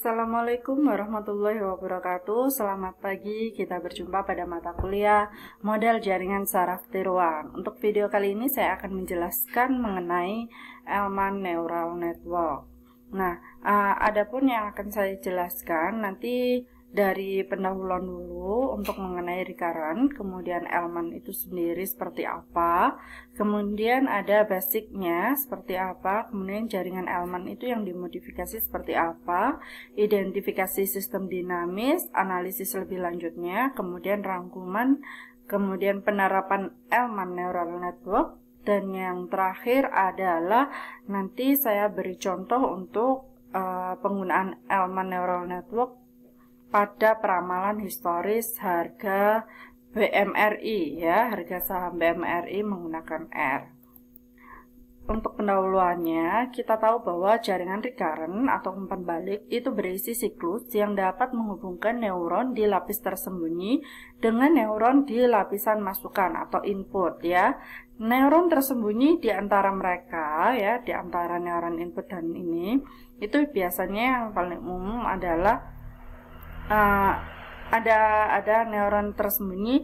Assalamualaikum warahmatullahi wabarakatuh. Selamat pagi. Kita berjumpa pada mata kuliah model Jaringan Saraf tiruan. Untuk video kali ini saya akan menjelaskan mengenai Elman Neural Network. Nah, uh, adapun yang akan saya jelaskan nanti dari pendahuluan dulu untuk mengenai recurrent, kemudian elemen itu sendiri seperti apa, kemudian ada basicnya seperti apa, kemudian jaringan elemen itu yang dimodifikasi seperti apa, identifikasi sistem dinamis, analisis lebih lanjutnya, kemudian rangkuman, kemudian penerapan elemen neural network, dan yang terakhir adalah nanti saya beri contoh untuk uh, penggunaan elemen neural network pada peramalan historis harga BMRI ya, harga saham BMRI menggunakan R. Untuk pendahuluannya, kita tahu bahwa jaringan recurrent atau umpan balik itu berisi siklus yang dapat menghubungkan neuron di lapis tersembunyi dengan neuron di lapisan masukan atau input ya. Neuron tersembunyi di antara mereka ya, di antara neuron input dan ini, itu biasanya yang paling umum adalah uh, ada ada neuron tersembunyi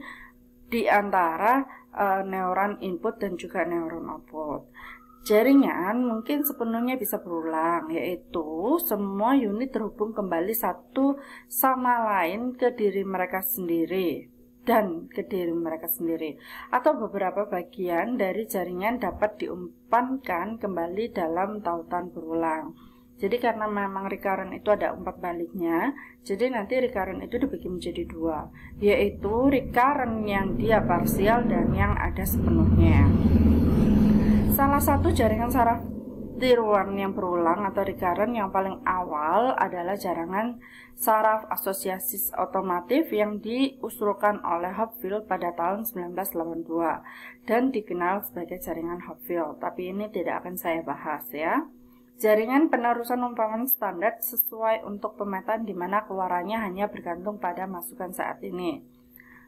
di antara uh, neuron input dan juga neuron output. Jaringan mungkin sepenuhnya bisa berulang, yaitu semua unit terhubung kembali satu sama lain ke diri mereka sendiri dan ke diri mereka sendiri. Atau beberapa bagian dari jaringan dapat diumpankan kembali dalam tautan berulang. Jadi karena memang recurrent itu ada empat baliknya, jadi nanti recurrent itu dibagi menjadi dua, yaitu recurrent yang dia parsial dan yang ada sepenuhnya. Salah satu jaringan saraf tiruan yang berulang atau recurrent yang paling awal adalah jaringan saraf asosiasi otomatif yang diusulkan oleh Hopfield pada tahun 1982 dan dikenal sebagai jaringan Hopfield. Tapi ini tidak akan saya bahas ya. Jaringan penerusan umpaman standar sesuai untuk pemetaan di mana keluarannya hanya bergantung pada masukan saat ini.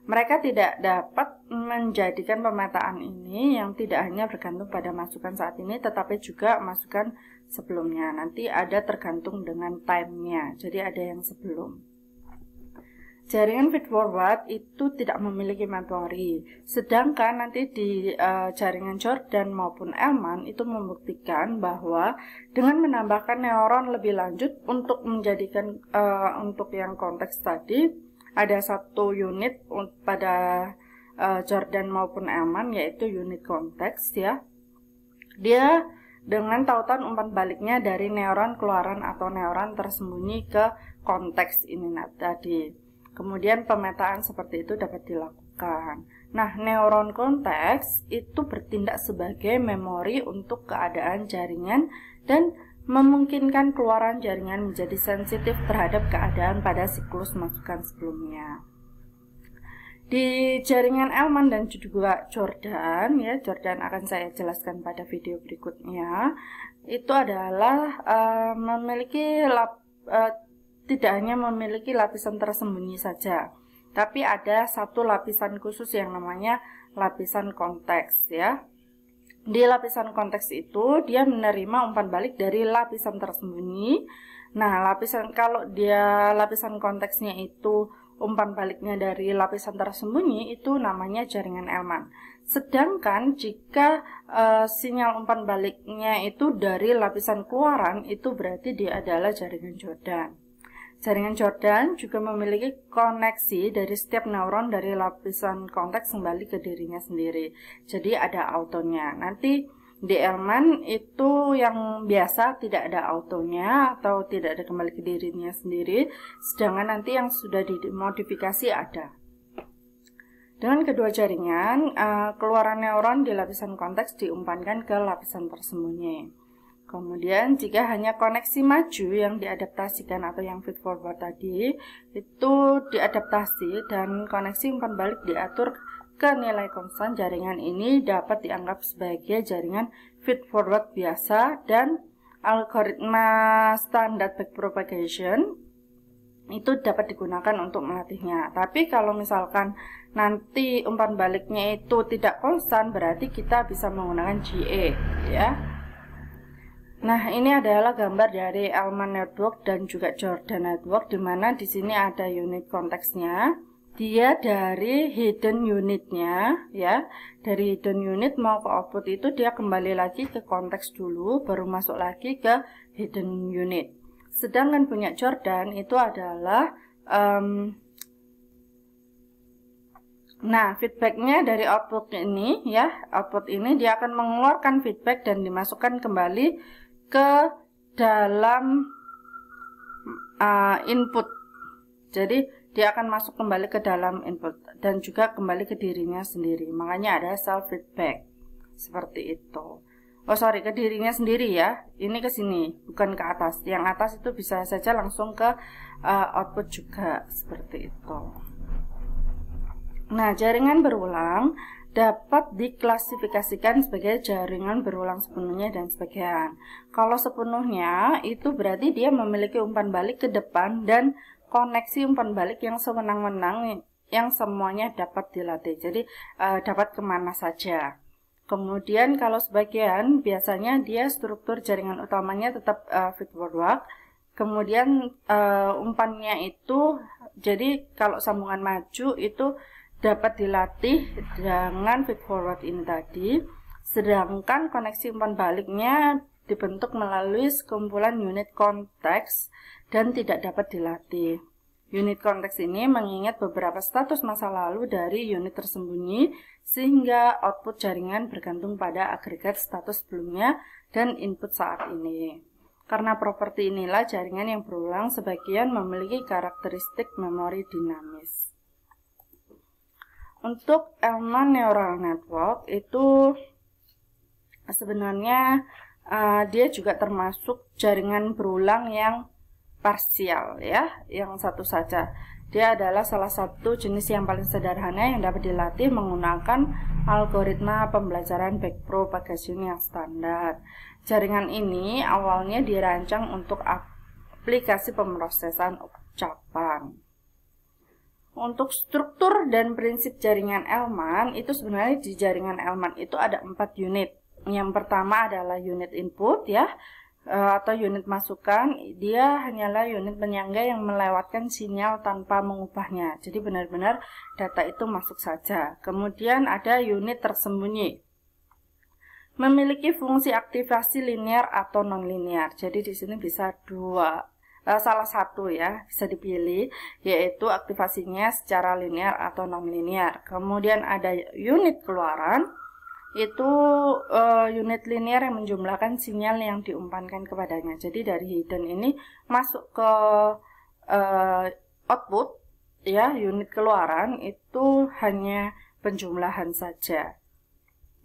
Mereka tidak dapat menjadikan pemetaan ini yang tidak hanya bergantung pada masukan saat ini, tetapi juga masukan sebelumnya. Nanti ada tergantung dengan timenya, jadi ada yang sebelum jaringan feed forward itu tidak memiliki inventory, Sedangkan nanti di uh, jaringan Jordan maupun Elman itu membuktikan bahwa dengan menambahkan neuron lebih lanjut untuk menjadikan uh, untuk yang konteks tadi ada satu unit pada uh, Jordan maupun Elman yaitu unit konteks ya. Dia dengan tautan umpan baliknya dari neuron keluaran atau neuron tersembunyi ke konteks ini tadi. Kemudian pemetaan seperti itu dapat dilakukan. Nah, neuron konteks itu bertindak sebagai memori untuk keadaan jaringan dan memungkinkan keluaran jaringan menjadi sensitif terhadap keadaan pada siklus masukan sebelumnya. Di jaringan Elman dan juga Jordan, ya Jordan akan saya jelaskan pada video berikutnya. Itu adalah uh, memiliki lap, uh, tidak hanya memiliki lapisan tersembunyi saja, tapi ada satu lapisan khusus yang namanya lapisan konteks ya. Di lapisan konteks itu dia menerima umpan balik dari lapisan tersembunyi. Nah, lapisan kalau dia lapisan konteksnya itu umpan baliknya dari lapisan tersembunyi itu namanya jaringan Elman. Sedangkan jika e, sinyal umpan baliknya itu dari lapisan keluaran itu berarti dia adalah jaringan Jordan. Jaringan Jordan juga memiliki koneksi dari setiap neuron dari lapisan konteks kembali ke dirinya sendiri. Jadi ada autonya. Nanti di Elman itu yang biasa tidak ada autonya atau tidak ada kembali ke dirinya sendiri, sedangkan nanti yang sudah dimodifikasi ada. Dengan kedua jaringan, eh, keluaran neuron di lapisan konteks diumpankan ke lapisan tersembunyi. Kemudian jika hanya koneksi maju yang diadaptasikan atau yang feed forward tadi itu diadaptasi dan koneksi umpan balik diatur ke nilai konstan jaringan ini dapat dianggap sebagai jaringan feed forward biasa dan algoritma standar backpropagation itu dapat digunakan untuk melatihnya. Tapi kalau misalkan nanti umpan baliknya itu tidak konstan berarti kita bisa menggunakan GA ya. Nah, ini adalah gambar dari Elman Network dan juga Jordan Network, di mana di sini ada unit konteksnya. Dia dari hidden unitnya, ya. Dari hidden unit mau ke output itu dia kembali lagi ke konteks dulu, baru masuk lagi ke hidden unit. Sedangkan punya Jordan itu adalah um, Nah, feedbacknya dari output ini ya, output ini dia akan mengeluarkan feedback dan dimasukkan kembali ke dalam uh, input. Jadi dia akan masuk kembali ke dalam input dan juga kembali ke dirinya sendiri. Makanya ada self feedback seperti itu. Oh sorry ke dirinya sendiri ya. Ini ke sini bukan ke atas. Yang atas itu bisa saja langsung ke uh, output juga seperti itu. Nah jaringan berulang dapat diklasifikasikan sebagai jaringan berulang sepenuhnya dan sebagian. Kalau sepenuhnya, itu berarti dia memiliki umpan balik ke depan dan koneksi umpan balik yang semenang-menang yang semuanya dapat dilatih. Jadi, uh, dapat kemana saja. Kemudian kalau sebagian, biasanya dia struktur jaringan utamanya tetap uh, fit work. Kemudian uh, umpannya itu, jadi kalau sambungan maju itu dapat dilatih dengan feed forward ini tadi sedangkan koneksi umpan baliknya dibentuk melalui sekumpulan unit konteks dan tidak dapat dilatih. Unit konteks ini mengingat beberapa status masa lalu dari unit tersembunyi sehingga output jaringan bergantung pada agregat status sebelumnya dan input saat ini. Karena properti inilah jaringan yang berulang sebagian memiliki karakteristik memori dinamis. Untuk Elman Neural Network itu sebenarnya uh, dia juga termasuk jaringan berulang yang parsial ya, yang satu saja. Dia adalah salah satu jenis yang paling sederhana yang dapat dilatih menggunakan algoritma pembelajaran backpro packaging yang standar. Jaringan ini awalnya dirancang untuk aplikasi pemrosesan ucapan. Untuk struktur dan prinsip jaringan Elman, itu sebenarnya di jaringan Elman itu ada empat unit. Yang pertama adalah unit input ya, eh, atau unit masukan. Dia hanyalah unit penyangga yang melewatkan sinyal tanpa mengubahnya. Jadi benar-benar data itu masuk saja. Kemudian ada unit tersembunyi. Memiliki fungsi aktivasi linear atau nonlinear. Jadi di sini bisa dua Eh, salah satu ya bisa dipilih yaitu aktivasinya secara linear atau non linear kemudian ada unit keluaran itu uh, unit linear yang menjumlahkan sinyal yang diumpankan kepadanya. Jadi dari hidden ini masuk ke uh, output ya unit keluaran itu hanya penjumlahan saja.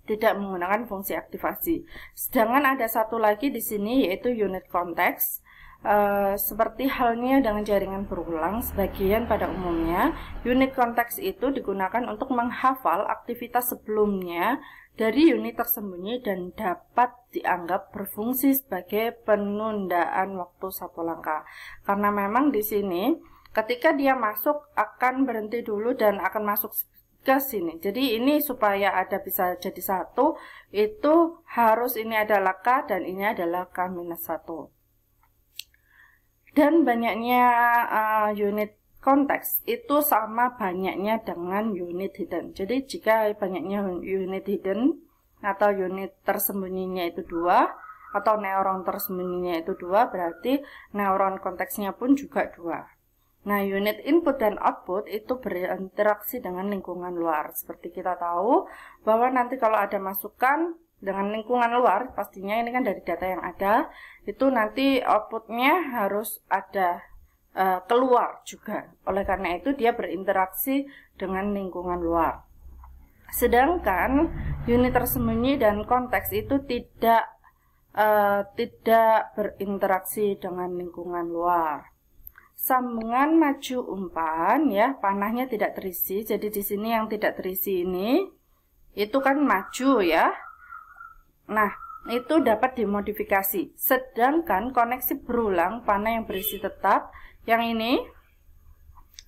Tidak menggunakan fungsi aktivasi. Sedangkan ada satu lagi di sini yaitu unit konteks Eh, seperti halnya dengan jaringan berulang, sebagian pada umumnya, unit konteks itu digunakan untuk menghafal aktivitas sebelumnya dari unit tersembunyi dan dapat dianggap berfungsi sebagai penundaan waktu satu langkah. Karena memang di sini, ketika dia masuk akan berhenti dulu dan akan masuk ke sini. Jadi ini supaya ada bisa jadi satu, itu harus ini adalah K dan ini adalah K minus satu dan banyaknya uh, unit konteks itu sama banyaknya dengan unit hidden. Jadi jika banyaknya unit hidden atau unit tersembunyinya itu dua atau neuron tersembunyinya itu dua berarti neuron konteksnya pun juga dua. Nah, unit input dan output itu berinteraksi dengan lingkungan luar. Seperti kita tahu bahwa nanti kalau ada masukan dengan lingkungan luar pastinya ini kan dari data yang ada itu nanti outputnya harus ada uh, keluar juga oleh karena itu dia berinteraksi dengan lingkungan luar sedangkan unit tersembunyi dan konteks itu tidak uh, tidak berinteraksi dengan lingkungan luar sambungan maju umpan ya panahnya tidak terisi jadi di sini yang tidak terisi ini itu kan maju ya Nah, itu dapat dimodifikasi. Sedangkan koneksi berulang panah yang berisi tetap, yang ini,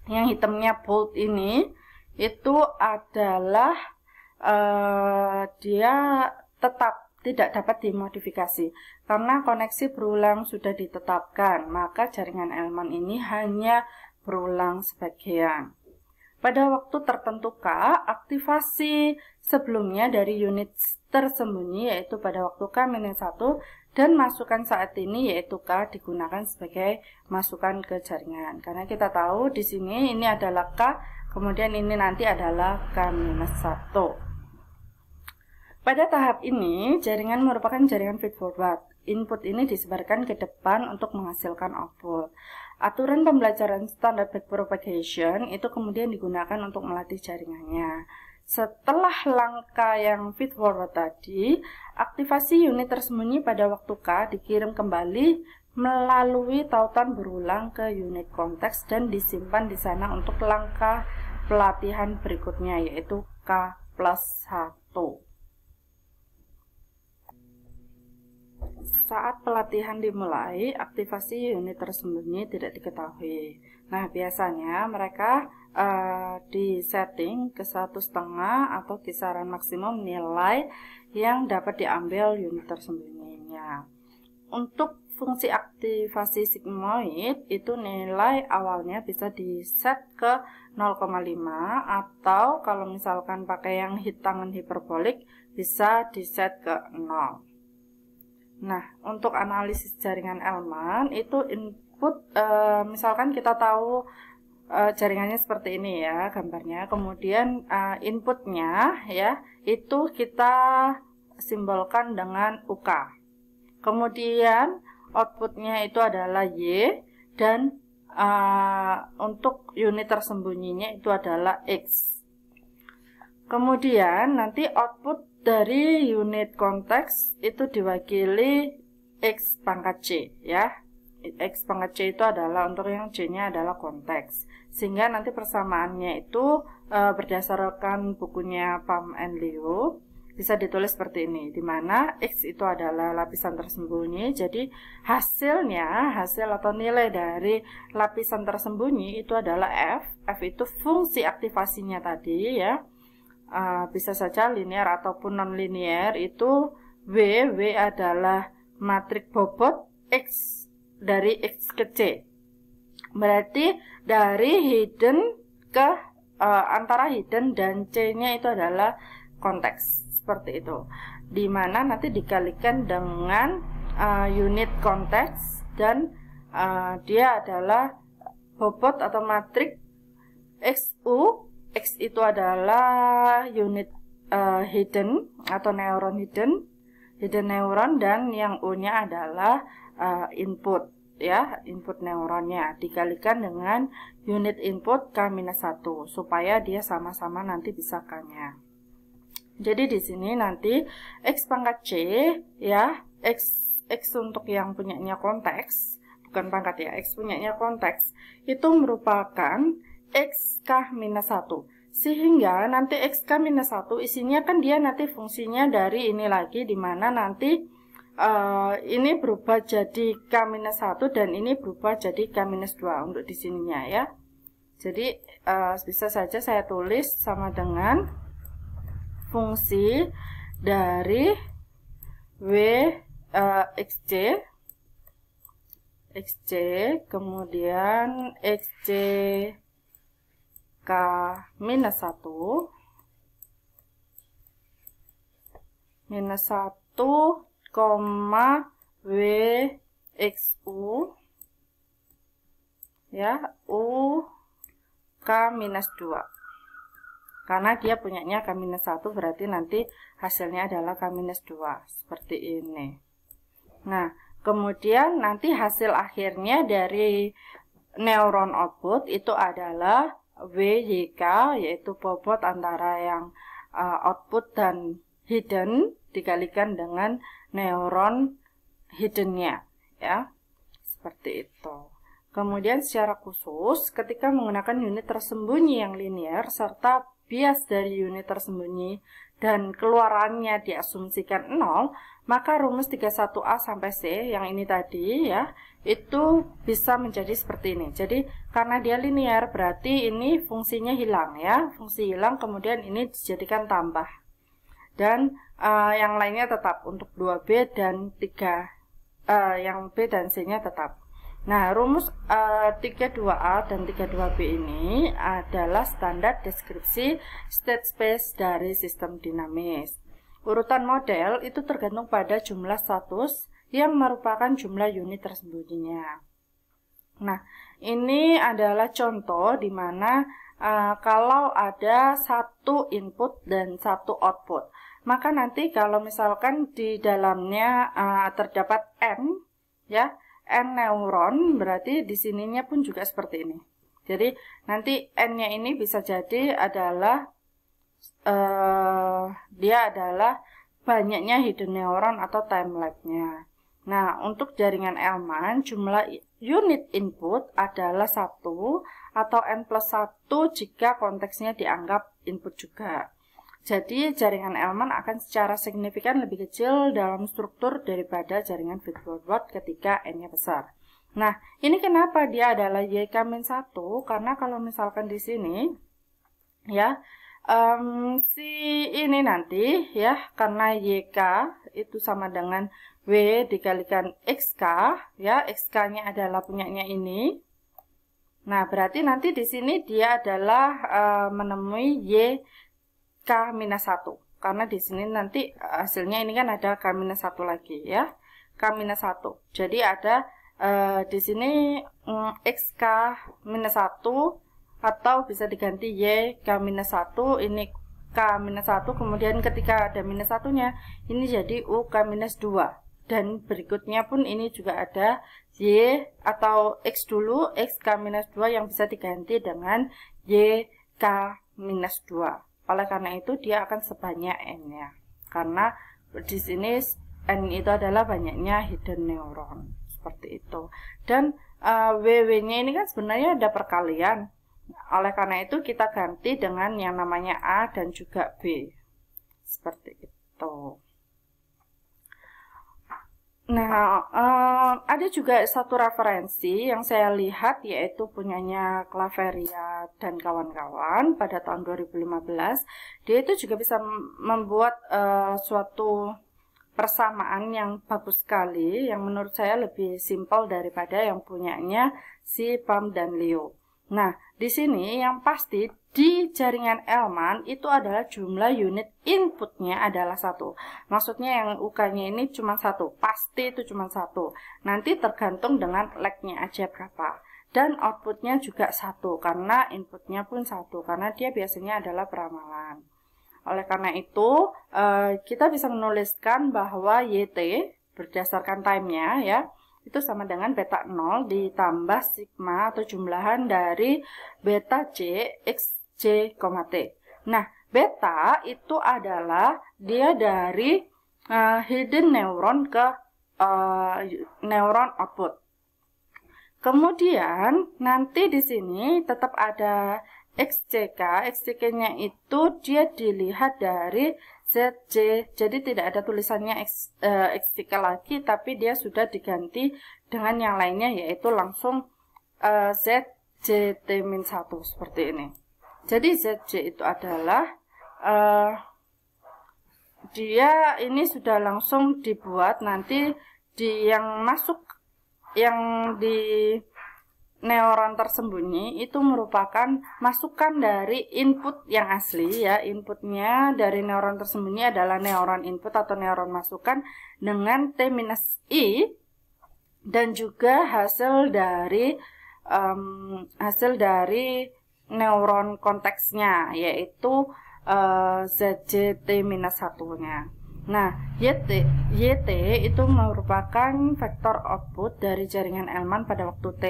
yang hitamnya bold ini, itu adalah uh, dia tetap tidak dapat dimodifikasi karena koneksi berulang sudah ditetapkan maka jaringan elemen ini hanya berulang sebagian pada waktu tertentu kak aktivasi sebelumnya dari unit tersembunyi yaitu pada waktu K-1 dan masukan saat ini yaitu K digunakan sebagai masukan ke jaringan. Karena kita tahu di sini ini adalah K, kemudian ini nanti adalah K-1. Pada tahap ini, jaringan merupakan jaringan feed forward. Input ini disebarkan ke depan untuk menghasilkan output. Aturan pembelajaran standar backpropagation itu kemudian digunakan untuk melatih jaringannya. Setelah langkah yang feed forward tadi, aktivasi unit tersembunyi pada waktu K dikirim kembali melalui tautan berulang ke unit konteks dan disimpan di sana untuk langkah pelatihan berikutnya yaitu K plus 1. Saat pelatihan dimulai, aktivasi unit tersembunyi tidak diketahui. Nah, biasanya mereka uh, di setting ke satu setengah atau kisaran maksimum nilai yang dapat diambil unit tersembunyinya. Untuk fungsi aktivasi sigmoid itu nilai awalnya bisa di set ke 0,5 atau kalau misalkan pakai yang hitangan hiperbolik bisa di set ke 0. Nah, untuk analisis jaringan Elman itu input e, misalkan kita tahu uh, jaringannya seperti ini ya gambarnya. Kemudian uh, inputnya ya itu kita simbolkan dengan UK. Kemudian outputnya itu adalah Y dan uh, untuk unit tersembunyinya itu adalah X. Kemudian nanti output dari unit konteks itu diwakili X pangkat C ya. X pangkat C itu adalah untuk yang C-nya adalah konteks. Sehingga nanti persamaannya itu e, berdasarkan bukunya Pam and Leo bisa ditulis seperti ini, di mana X itu adalah lapisan tersembunyi. Jadi hasilnya, hasil atau nilai dari lapisan tersembunyi itu adalah F. F itu fungsi aktivasinya tadi ya. E, bisa saja linear ataupun non-linear itu W. W adalah matrik bobot X dari X ke C. Berarti dari hidden ke uh, antara hidden dan C-nya itu adalah konteks seperti itu. Dimana nanti dikalikan dengan uh, unit konteks dan uh, dia adalah bobot atau matrik XU. X itu adalah unit uh, hidden atau neuron hidden, hidden neuron dan yang U-nya adalah uh, input ya input neuronnya dikalikan dengan unit input k minus satu supaya dia sama-sama nanti bisa k Jadi di sini nanti X pangkat C ya X X untuk yang punyanya konteks bukan pangkat ya X punyanya konteks itu merupakan x k minus satu sehingga nanti x k minus satu isinya kan dia nanti fungsinya dari ini lagi dimana nanti Eh, ini berubah jadi K-1 minus dan ini berubah jadi K-2 minus untuk di sininya ya. Jadi uh, bisa saja saya tulis sama dengan fungsi dari W uh, eh, XC XC kemudian XC K minus 1 minus 1 koma WXU ya U K minus 2 karena dia punyanya K minus 1 berarti nanti hasilnya adalah K minus 2 seperti ini nah kemudian nanti hasil akhirnya dari neuron output itu adalah WYK yaitu bobot antara yang eh, output dan hidden dikalikan dengan neuron hiddennya ya seperti itu kemudian secara khusus ketika menggunakan unit tersembunyi yang linear serta bias dari unit tersembunyi dan keluarannya diasumsikan 0 maka rumus 31A sampai C yang ini tadi ya itu bisa menjadi seperti ini jadi karena dia linear berarti ini fungsinya hilang ya fungsi hilang kemudian ini dijadikan tambah dan uh, yang lainnya tetap untuk 2B dan 3 uh, eh, yang B dan C-nya tetap. Nah, rumus uh, eh, 32A dan 32B ini adalah standar deskripsi state space dari sistem dinamis. Urutan model itu tergantung pada jumlah status yang merupakan jumlah unit tersembunyinya. Nah, ini adalah contoh di mana uh, kalau ada satu input dan satu output maka nanti kalau misalkan di dalamnya uh, terdapat n ya n neuron berarti di sininya pun juga seperti ini jadi nanti n-nya ini bisa jadi adalah uh, dia adalah banyaknya hidden neuron atau time nya nah untuk jaringan Elman jumlah unit input adalah satu atau n plus 1 jika konteksnya dianggap input juga jadi, jaringan Elman akan secara signifikan lebih kecil dalam struktur daripada jaringan feedforward ketika n-nya besar. Nah, ini kenapa dia adalah YK minus 1? Karena kalau misalkan di sini, ya, um, si ini nanti, ya, karena YK itu sama dengan W dikalikan XK, ya, XK-nya adalah punyanya ini. Nah, berarti nanti di sini dia adalah uh, menemui Y k minus satu, karena di sini nanti eh, hasilnya ini kan ada k minus satu lagi ya k minus satu. jadi ada eh, di sini mm, XK-1 atau bisa diganti Y k minus satu. ini k minus satu kemudian ketika ada minus satunya ini jadi u k minus dua dan berikutnya pun ini juga ada Y atau X dulu, X k minus dua yang bisa diganti dengan Y k minus dua. Oleh karena itu dia akan sebanyak n ya Karena di sini N itu adalah banyaknya hidden neuron seperti itu. Dan uh, eh, WW-nya ini kan sebenarnya ada perkalian. Oleh karena itu kita ganti dengan yang namanya A dan juga B. Seperti Nah, um, ada juga satu referensi yang saya lihat yaitu punyanya Claveria dan kawan-kawan pada tahun 2015. Dia itu juga bisa membuat uh, suatu persamaan yang bagus sekali yang menurut saya lebih simpel daripada yang punyanya si Pam dan Leo. Nah, di sini yang pasti di jaringan Elman itu adalah jumlah unit inputnya adalah satu. Maksudnya yang uk ini cuma satu, pasti itu cuma satu. Nanti tergantung dengan lagnya aja berapa. Dan outputnya juga satu, karena inputnya pun satu, karena dia biasanya adalah peramalan. Oleh karena itu, eh, kita bisa menuliskan bahwa YT berdasarkan timenya ya, itu sama dengan beta 0 ditambah sigma atau jumlahan dari beta c X C, T. Nah, beta itu adalah dia dari uh, hidden neuron ke uh, neuron output. Kemudian nanti di sini tetap ada XCK, XCK-nya itu dia dilihat dari ZC, jadi tidak ada tulisannya X, uh, eh, XCK lagi, tapi dia sudah diganti dengan yang lainnya, yaitu langsung uh, ZJT-1, seperti ini. Jadi ZJ itu adalah uh, dia ini sudah langsung dibuat nanti di yang masuk yang di neuron tersembunyi itu merupakan masukan dari input yang asli ya inputnya dari neuron tersembunyi adalah neuron input atau neuron masukan dengan T-I minus dan juga hasil dari um, hasil dari neuron konteksnya yaitu uh, eh, ZJT minus satunya. Nah, YT, YT itu merupakan vektor output dari jaringan Elman pada waktu T.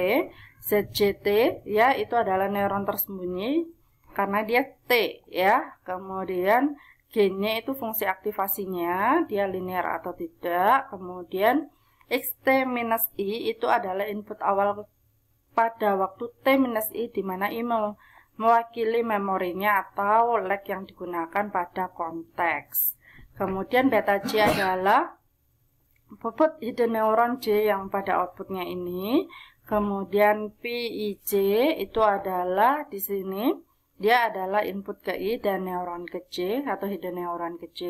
ZJT ya itu adalah neuron tersembunyi karena dia T ya. Kemudian gennya itu fungsi aktivasinya, dia linear atau tidak. Kemudian XT minus I itu adalah input awal pada waktu T-I minus di mana I mewakili memorinya atau leg yang digunakan pada konteks. Kemudian beta c adalah bobot hidden neuron J yang pada outputnya ini. Kemudian PIJ itu adalah di sini dia adalah input ke I dan neuron ke c atau hidden neuron ke c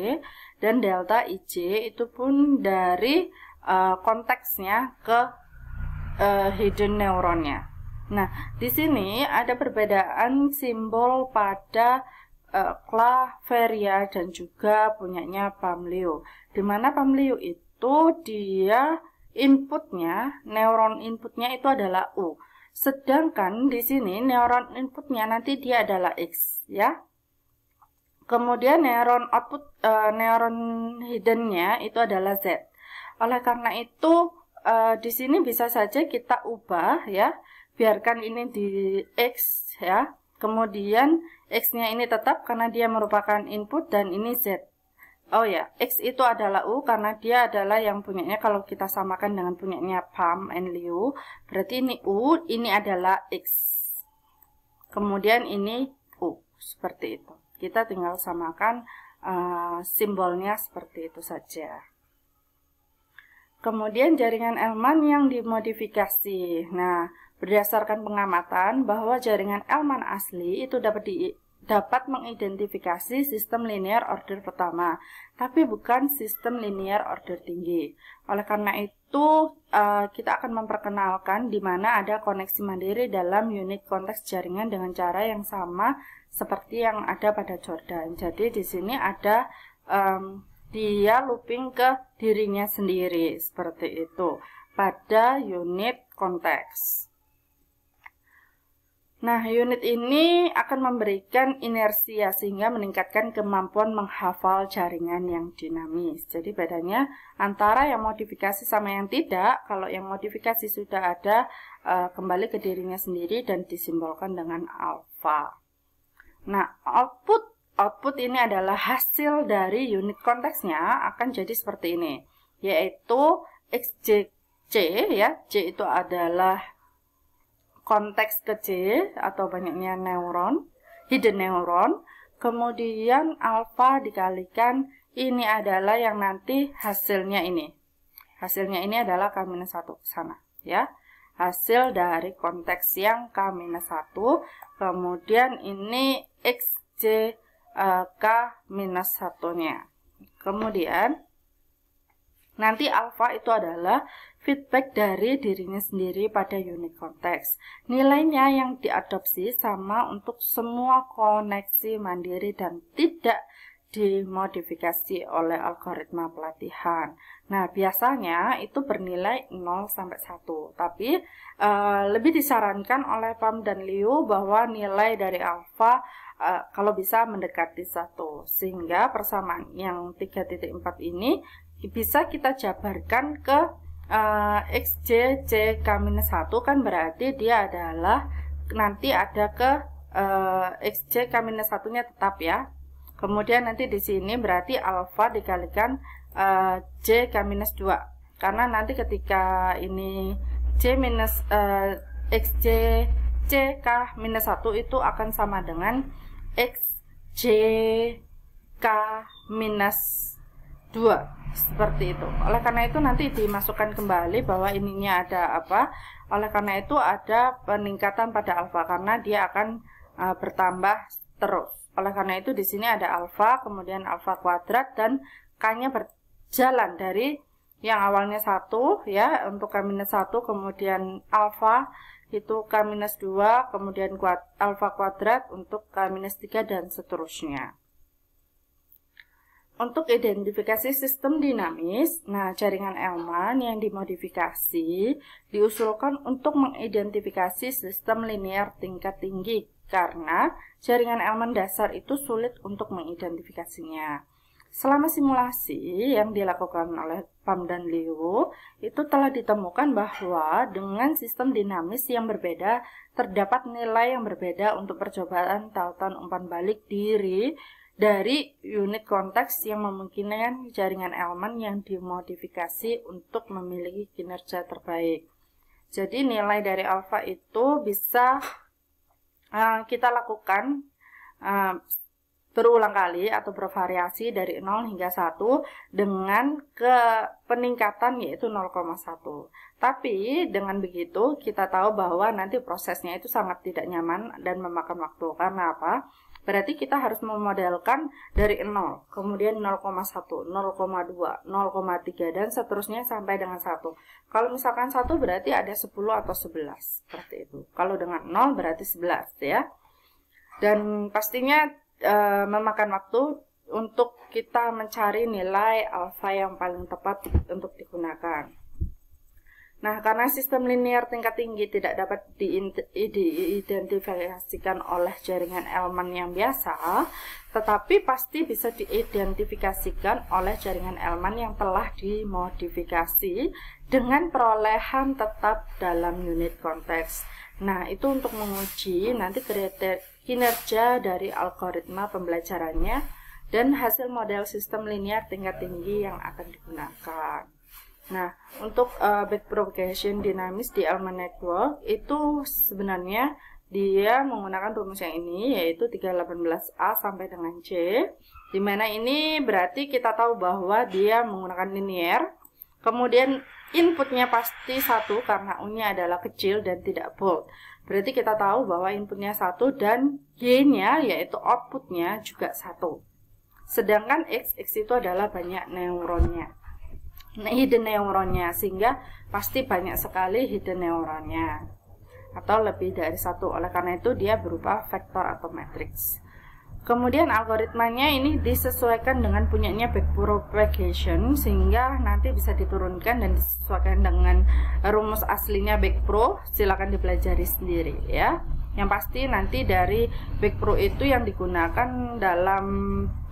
dan delta IJ itu pun dari uh, konteksnya ke uh, hidden neuronnya. Nah, di sini ada perbedaan simbol pada uh, Claveria dan juga punyanya pamlio. Di mana pamlio itu dia inputnya, neuron inputnya itu adalah U. Sedangkan di sini neuron inputnya nanti dia adalah X, ya. Kemudian neuron output, uh, neuron hiddennya itu adalah Z. Oleh karena itu, uh, di sini bisa saja kita ubah ya. Biarkan ini di X ya. Kemudian X-nya ini tetap karena dia merupakan input dan ini Z. Oh ya, X itu adalah U karena dia adalah yang punyanya kalau kita samakan dengan punyanya Pam and Liu. Berarti ini U, ini adalah X. Kemudian ini U, seperti itu. Kita tinggal samakan uh, simbolnya seperti itu saja. Kemudian jaringan Elman yang dimodifikasi. Nah, berdasarkan pengamatan bahwa jaringan Elman asli itu dapat di, dapat mengidentifikasi sistem linear order pertama, tapi bukan sistem linear order tinggi. Oleh karena itu, eh, kita akan memperkenalkan di mana ada koneksi mandiri dalam unit konteks jaringan dengan cara yang sama seperti yang ada pada Jordan. Jadi di sini ada dia looping ke dirinya sendiri seperti itu pada unit konteks. Nah, unit ini akan memberikan inersia sehingga meningkatkan kemampuan menghafal jaringan yang dinamis. Jadi bedanya antara yang modifikasi sama yang tidak, kalau yang modifikasi sudah ada eh, kembali ke dirinya sendiri dan disimbolkan dengan alfa. Nah, output output ini adalah hasil dari unit konteksnya akan jadi seperti ini, yaitu xjc ya, c itu adalah konteks ke c atau banyaknya neuron, hidden neuron, kemudian alpha dikalikan ini adalah yang nanti hasilnya ini. Hasilnya ini adalah K-1 satu sana ya. Hasil dari konteks yang k satu kemudian ini xj K minus satunya. Kemudian, nanti alfa itu adalah feedback dari dirinya sendiri pada unit konteks. Nilainya yang diadopsi sama untuk semua koneksi mandiri dan tidak dimodifikasi oleh algoritma pelatihan. Nah, biasanya itu bernilai 0 sampai 1. Tapi uh, lebih disarankan oleh Pam dan Liu bahwa nilai dari alfa Eh, kalau bisa mendekati satu sehingga persamaan yang 3.4 ini bisa kita jabarkan ke uh, eh, xj c k-1 kan berarti dia adalah nanti ada ke uh, xj k-1 nya tetap ya kemudian nanti di sini berarti alfa dikalikan uh, j k-2 karena nanti ketika ini j minus uh, xj C K-1 itu akan sama dengan X, J, K minus 2 seperti itu oleh karena itu nanti dimasukkan kembali bahwa ininya ada apa oleh karena itu ada peningkatan pada alfa karena dia akan uh, bertambah terus oleh karena itu di sini ada alfa kemudian alfa kuadrat dan k-nya berjalan dari yang awalnya satu ya untuk k minus satu kemudian alfa itu K-2, kemudian kuat, alfa kuadrat untuk K-3 dan seterusnya. Untuk identifikasi sistem dinamis, nah jaringan Elman yang dimodifikasi diusulkan untuk mengidentifikasi sistem linear tingkat tinggi karena jaringan Elman dasar itu sulit untuk mengidentifikasinya. Selama simulasi yang dilakukan oleh Pam dan Liu, itu telah ditemukan bahwa dengan sistem dinamis yang berbeda, terdapat nilai yang berbeda untuk percobaan tautan umpan balik diri dari unit konteks yang memungkinkan jaringan elemen yang dimodifikasi untuk memiliki kinerja terbaik. Jadi nilai dari alfa itu bisa uh, kita lakukan uh, berulang kali atau bervariasi dari 0 hingga 1 dengan ke peningkatan yaitu 0,1. Tapi dengan begitu kita tahu bahwa nanti prosesnya itu sangat tidak nyaman dan memakan waktu. Karena apa? Berarti kita harus memodelkan dari 0, kemudian 0,1, 0,2, 0,3 dan seterusnya sampai dengan 1. Kalau misalkan 1 berarti ada 10 atau 11 seperti itu. Kalau dengan 0 berarti 11 ya. Dan pastinya Eh, memakan waktu untuk kita mencari nilai alfa yang paling tepat untuk digunakan. Nah, karena sistem linear tingkat tinggi tidak dapat diidentifikasikan oleh jaringan elemen yang biasa, tetapi pasti bisa diidentifikasikan oleh jaringan elemen yang telah dimodifikasi dengan perolehan tetap dalam unit konteks. Nah, itu untuk menguji nanti kriteria kinerja dari algoritma pembelajarannya, dan hasil model sistem linear tingkat tinggi yang akan digunakan. Nah, untuk uh, eh, backpropagation dinamis di Alman Network itu sebenarnya dia menggunakan rumus yang ini yaitu 318A sampai dengan C di mana ini berarti kita tahu bahwa dia menggunakan linear kemudian inputnya pasti satu karena U-nya adalah kecil dan tidak bold Berarti kita tahu bahwa inputnya satu dan gainnya yaitu outputnya juga satu. Sedangkan X, X itu adalah banyak neuronnya. Nah, hidden neuronnya sehingga pasti banyak sekali hidden neuronnya atau lebih dari satu. Oleh karena itu dia berupa vektor atau matriks. Kemudian algoritmanya ini disesuaikan dengan punyanya backpropagation sehingga nanti bisa diturunkan dan disesuaikan dengan rumus aslinya backpro. Silakan dipelajari sendiri ya. Yang pasti nanti dari backpro itu yang digunakan dalam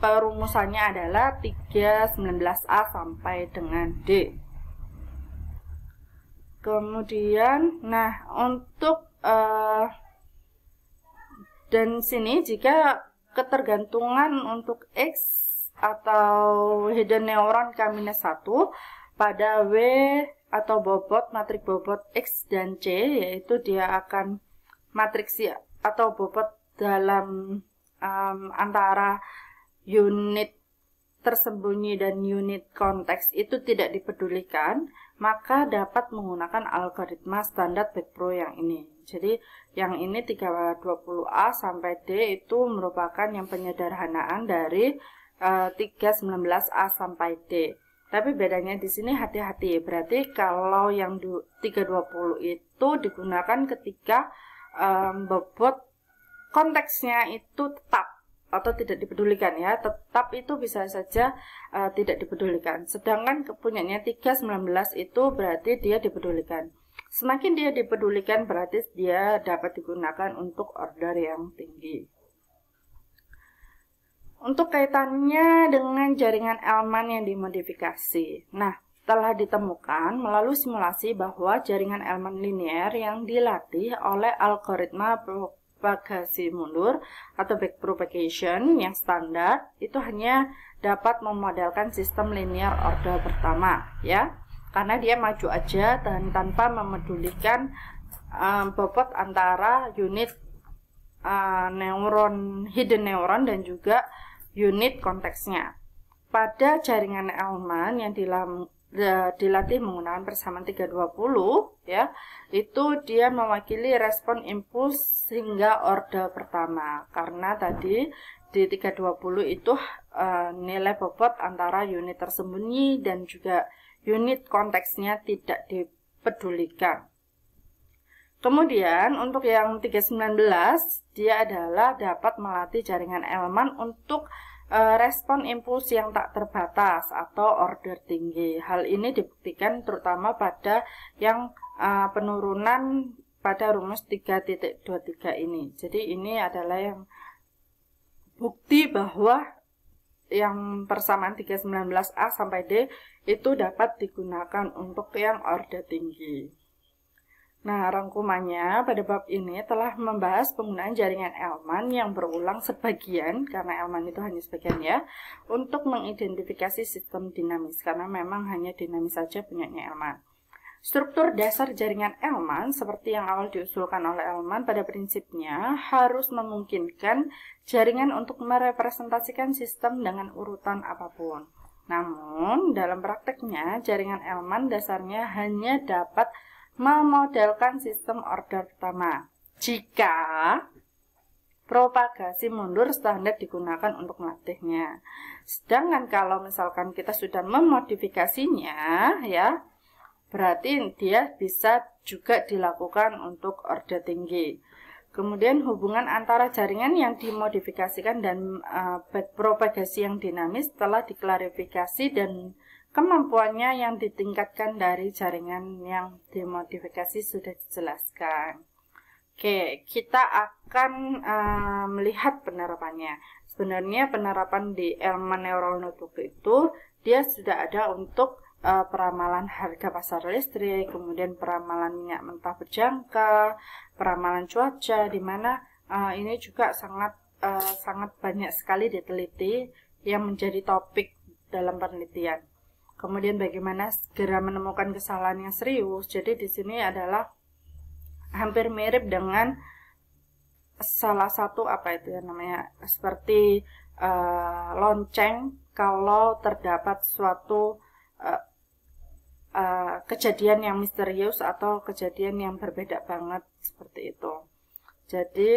perumusannya adalah 319A sampai dengan D. Kemudian nah untuk uh, dan sini jika ketergantungan untuk X atau hidden neuron K-1 pada W atau bobot matrik bobot X dan C yaitu dia akan matriksi atau bobot dalam um, antara unit tersembunyi dan unit konteks itu tidak dipedulikan, maka dapat menggunakan algoritma standar backpro yang ini. Jadi yang ini 320A sampai D itu merupakan yang penyederhanaan dari uh, eh, 319A sampai D. Tapi bedanya di sini hati-hati. Berarti kalau yang 320 itu digunakan ketika um, bobot konteksnya itu tetap atau tidak dipedulikan ya tetap itu bisa saja uh, tidak dipedulikan sedangkan kepunyanya 319 itu berarti dia dipedulikan Semakin dia dipedulikan berarti dia dapat digunakan untuk order yang tinggi. Untuk kaitannya dengan jaringan Elman yang dimodifikasi. Nah, telah ditemukan melalui simulasi bahwa jaringan Elman linear yang dilatih oleh algoritma propagasi mundur atau backpropagation yang standar itu hanya dapat memodelkan sistem linear order pertama, ya karena dia maju aja dan tanpa memedulikan um, bobot antara unit uh, neuron hidden neuron dan juga unit konteksnya. Pada jaringan Elman yang dilam, eh, dilatih menggunakan persamaan 320 ya itu dia mewakili respon impuls hingga orde pertama karena tadi di 320 itu uh, nilai bobot antara unit tersembunyi dan juga unit konteksnya tidak dipedulikan. Kemudian untuk yang 319 dia adalah dapat melatih jaringan elemen untuk e, respon impuls yang tak terbatas atau order tinggi. Hal ini dibuktikan terutama pada yang e, penurunan pada rumus 3.23 ini. Jadi ini adalah yang bukti bahwa yang persamaan 319A sampai D itu dapat digunakan untuk yang order tinggi. Nah, rangkumannya pada bab ini telah membahas penggunaan jaringan Elman yang berulang sebagian, karena Elman itu hanya sebagian ya, untuk mengidentifikasi sistem dinamis, karena memang hanya dinamis saja punyanya Elman. Struktur dasar jaringan Elman, seperti yang awal diusulkan oleh Elman pada prinsipnya, harus memungkinkan jaringan untuk merepresentasikan sistem dengan urutan apapun. Namun, dalam prakteknya, jaringan Elman dasarnya hanya dapat memodelkan sistem order pertama. Jika propagasi mundur standar digunakan untuk melatihnya. Sedangkan kalau misalkan kita sudah memodifikasinya, ya, Berarti dia bisa juga dilakukan untuk order tinggi. Kemudian hubungan antara jaringan yang dimodifikasikan dan uh, propagasi yang dinamis telah diklarifikasi dan kemampuannya yang ditingkatkan dari jaringan yang dimodifikasi sudah dijelaskan. Oke, kita akan uh, melihat penerapannya. Sebenarnya penerapan di elemen neural network itu dia sudah ada untuk uh, peramalan harga pasar listrik, kemudian peramalan minyak mentah berjangka, peramalan cuaca, di mana uh, ini juga sangat uh, sangat banyak sekali diteliti yang menjadi topik dalam penelitian. Kemudian bagaimana segera menemukan kesalahan yang serius. Jadi di sini adalah hampir mirip dengan salah satu apa itu ya namanya seperti uh, lonceng kalau terdapat suatu uh, uh, kejadian yang misterius atau kejadian yang berbeda banget seperti itu. Jadi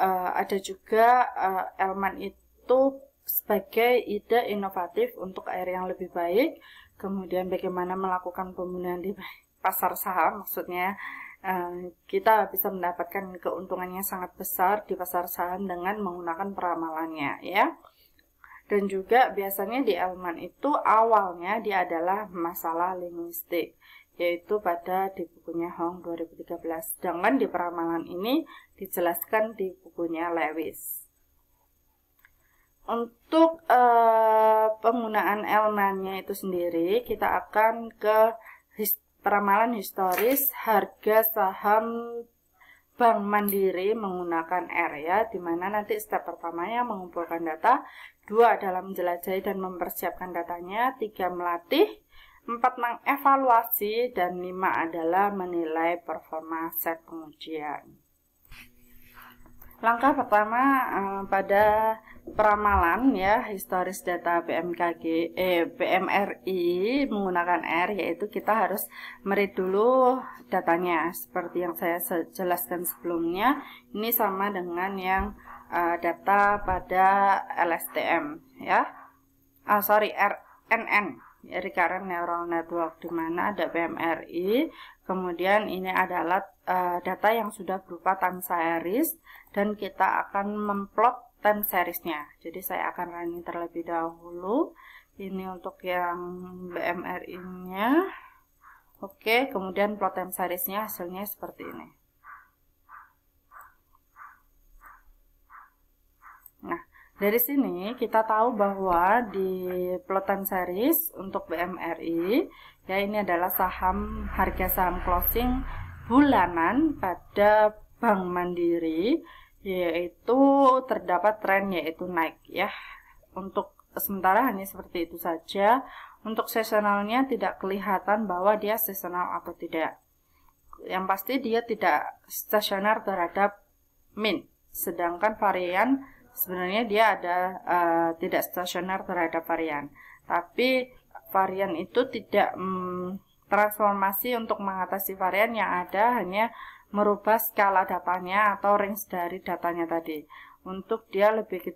uh, ada juga uh, elemen itu sebagai ide inovatif untuk air yang lebih baik, kemudian bagaimana melakukan pembunuhan di pasar saham maksudnya kita bisa mendapatkan keuntungannya sangat besar di pasar saham dengan menggunakan peramalannya ya. Dan juga biasanya di elemen itu awalnya dia adalah masalah linguistik, yaitu pada di bukunya Hong 2013. Sedangkan di peramalan ini dijelaskan di bukunya Lewis. Untuk eh, penggunaan elemennya itu sendiri, kita akan ke his peramalan historis harga saham Bank Mandiri menggunakan R ya, di mana nanti step pertamanya mengumpulkan data, Dua dalam menjelajahi dan mempersiapkan datanya, tiga melatih, empat mengevaluasi, dan lima adalah menilai performa set pengujian. Langkah pertama eh, pada peramalan ya historis data BMKG eh, BMRI menggunakan R yaitu kita harus merit dulu datanya seperti yang saya jelaskan sebelumnya ini sama dengan yang Eh, data pada LSTM ya. uh, sorry, RNN, karena ya, neural network di mana ada BMRI. Kemudian ini adalah uh, data yang sudah berupa time series dan kita akan memplot time seriesnya. Jadi saya akan running terlebih dahulu. Ini untuk yang BMRI-nya. Oke, kemudian plot time seriesnya hasilnya seperti ini. Dari sini kita tahu bahwa di plotan series untuk BMRI ya ini adalah saham harga saham closing bulanan pada Bank Mandiri yaitu terdapat tren yaitu naik ya. Untuk sementara hanya seperti itu saja. Untuk seasonalnya tidak kelihatan bahwa dia seasonal atau tidak. Yang pasti dia tidak stasioner terhadap min. Sedangkan varian sebenarnya dia ada uh, tidak stasioner terhadap varian, tapi varian itu tidak mm, transformasi untuk mengatasi varian yang ada hanya merubah skala datanya atau range dari datanya tadi untuk dia lebih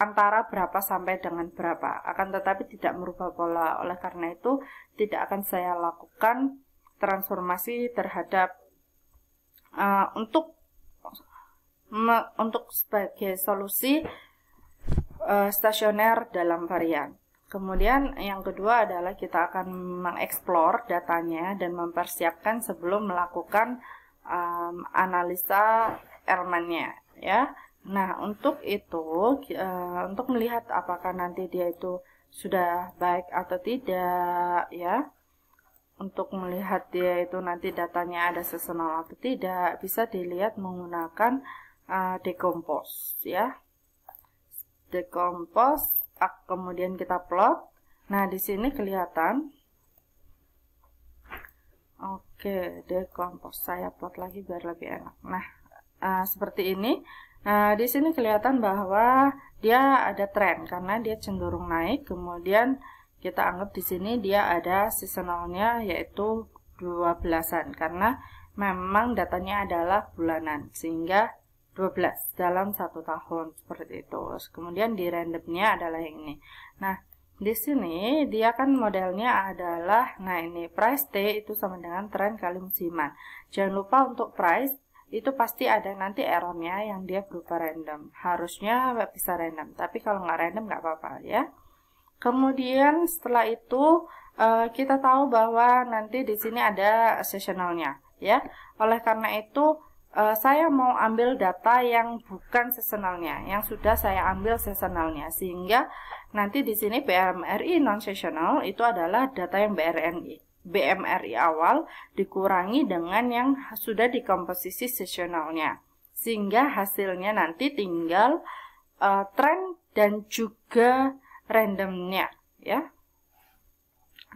antara berapa sampai dengan berapa akan tetapi tidak merubah pola oleh karena itu tidak akan saya lakukan transformasi terhadap uh, untuk untuk sebagai solusi uh, stasioner dalam varian. Kemudian yang kedua adalah kita akan mengeksplor datanya dan mempersiapkan sebelum melakukan um, analisa elemennya ya. Nah, untuk itu uh, untuk melihat apakah nanti dia itu sudah baik atau tidak ya. Untuk melihat dia itu nanti datanya ada seasonal atau tidak bisa dilihat menggunakan uh, eh, dekompos ya dekompos kemudian kita plot nah di sini kelihatan oke dekompos saya plot lagi biar lebih enak nah uh, seperti ini Nah, di sini kelihatan bahwa dia ada tren karena dia cenderung naik. Kemudian kita anggap di sini dia ada seasonalnya yaitu 12-an karena memang datanya adalah bulanan. Sehingga 12 dalam satu tahun seperti itu. Kemudian di randomnya adalah yang ini. Nah, di sini dia kan modelnya adalah nah ini price T itu sama dengan tren kali musiman. Jangan lupa untuk price itu pasti ada nanti errornya yang dia berupa random. Harusnya bisa random, tapi kalau nggak random nggak apa-apa ya. Kemudian setelah itu eh, kita tahu bahwa nanti di sini ada seasonalnya ya. Oleh karena itu uh, saya mau ambil data yang bukan seasonalnya, yang sudah saya ambil seasonalnya, sehingga nanti di sini BMRI non-seasonal itu adalah data yang BRNI. BMRI awal dikurangi dengan yang sudah dikomposisi seasonalnya, sehingga hasilnya nanti tinggal uh, eh, tren dan juga randomnya, ya.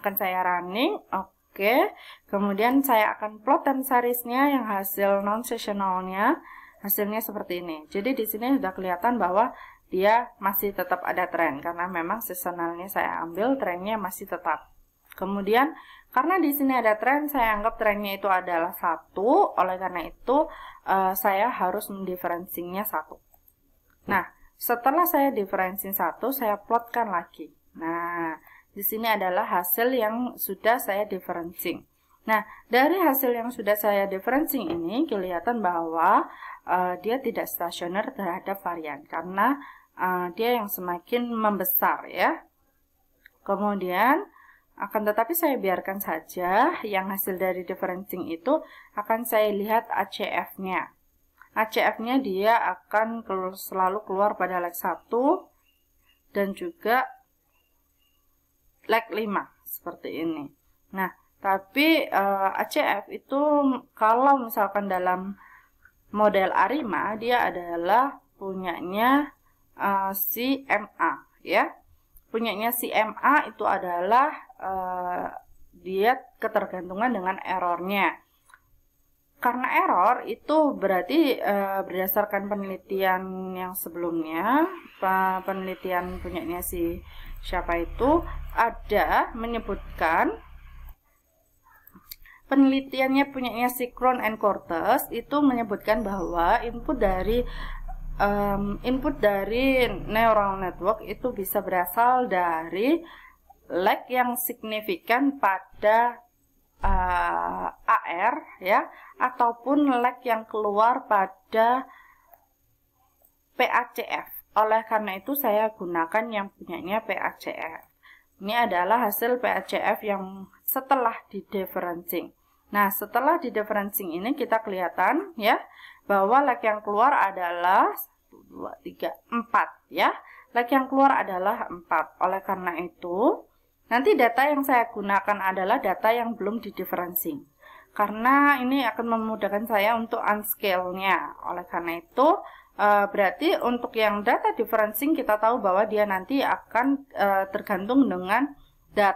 Akan saya running, oke. Oke, kemudian saya akan plot time seriesnya yang hasil non sessionalnya Hasilnya seperti ini. Jadi di sini sudah kelihatan bahwa dia masih tetap ada tren karena memang seasonalnya saya ambil trennya masih tetap. Kemudian karena di sini ada tren, saya anggap trennya itu adalah satu. Oleh karena itu uh, saya harus mendiferensingnya satu. Nah, setelah saya diferensin satu, saya plotkan lagi. Nah, di sini adalah hasil yang sudah saya differencing. Nah, dari hasil yang sudah saya differencing ini kelihatan bahwa uh, dia tidak stasioner terhadap varian karena uh, dia yang semakin membesar ya. Kemudian akan tetapi saya biarkan saja yang hasil dari differencing itu akan saya lihat ACF-nya. ACF-nya dia akan selalu keluar pada lag 1 dan juga leg 5 seperti ini. Nah, tapi uh, eh, ACF itu kalau misalkan dalam model Arima dia adalah punyanya uh, si ya. Punyanya CMA itu adalah uh, dia ketergantungan dengan errornya. Karena error itu berarti e, berdasarkan penelitian yang sebelumnya penelitian punyanya si siapa itu ada menyebutkan penelitiannya punyanya Sikron and Cortes itu menyebutkan bahwa input dari um, input dari neural network itu bisa berasal dari lag yang signifikan pada uh, eh, AR ya ataupun lag yang keluar pada PACF oleh karena itu saya gunakan yang punyanya PACF. Ini adalah hasil PACF yang setelah di differencing. Nah, setelah di differencing ini kita kelihatan ya bahwa lag yang keluar adalah 1 2 3 4 ya. Lag yang keluar adalah 4. Oleh karena itu, nanti data yang saya gunakan adalah data yang belum di differencing karena ini akan memudahkan saya untuk unscale-nya. Oleh karena itu, Eh, berarti untuk yang data differencing kita tahu bahwa dia nanti akan eh, tergantung dengan dat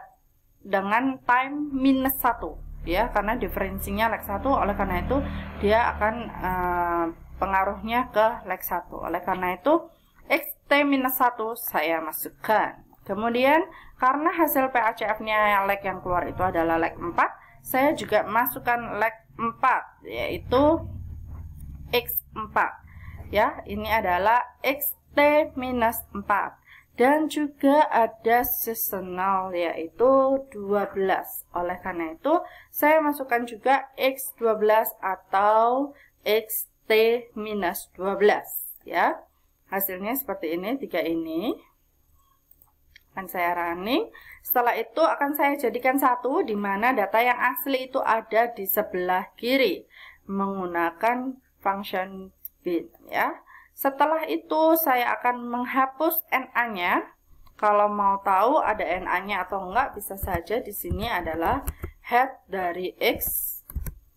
dengan time minus satu ya karena differencingnya leg satu oleh karena itu dia akan eh, pengaruhnya ke leg satu oleh karena itu x time minus satu saya masukkan kemudian karena hasil PACF-nya yang leg yang keluar itu adalah leg 4 saya juga masukkan leg 4 yaitu x4 ya. Ini adalah xt minus 4. Dan juga ada seasonal yaitu 12. Oleh karena itu, saya masukkan juga X12 atau XT minus 12 ya. Hasilnya seperti ini, tiga ini akan saya running. Setelah itu akan saya jadikan satu di mana data yang asli itu ada di sebelah kiri menggunakan function bit ya. Setelah itu saya akan menghapus NA-nya. Kalau mau tahu ada NA-nya atau enggak bisa saja di sini adalah head dari X.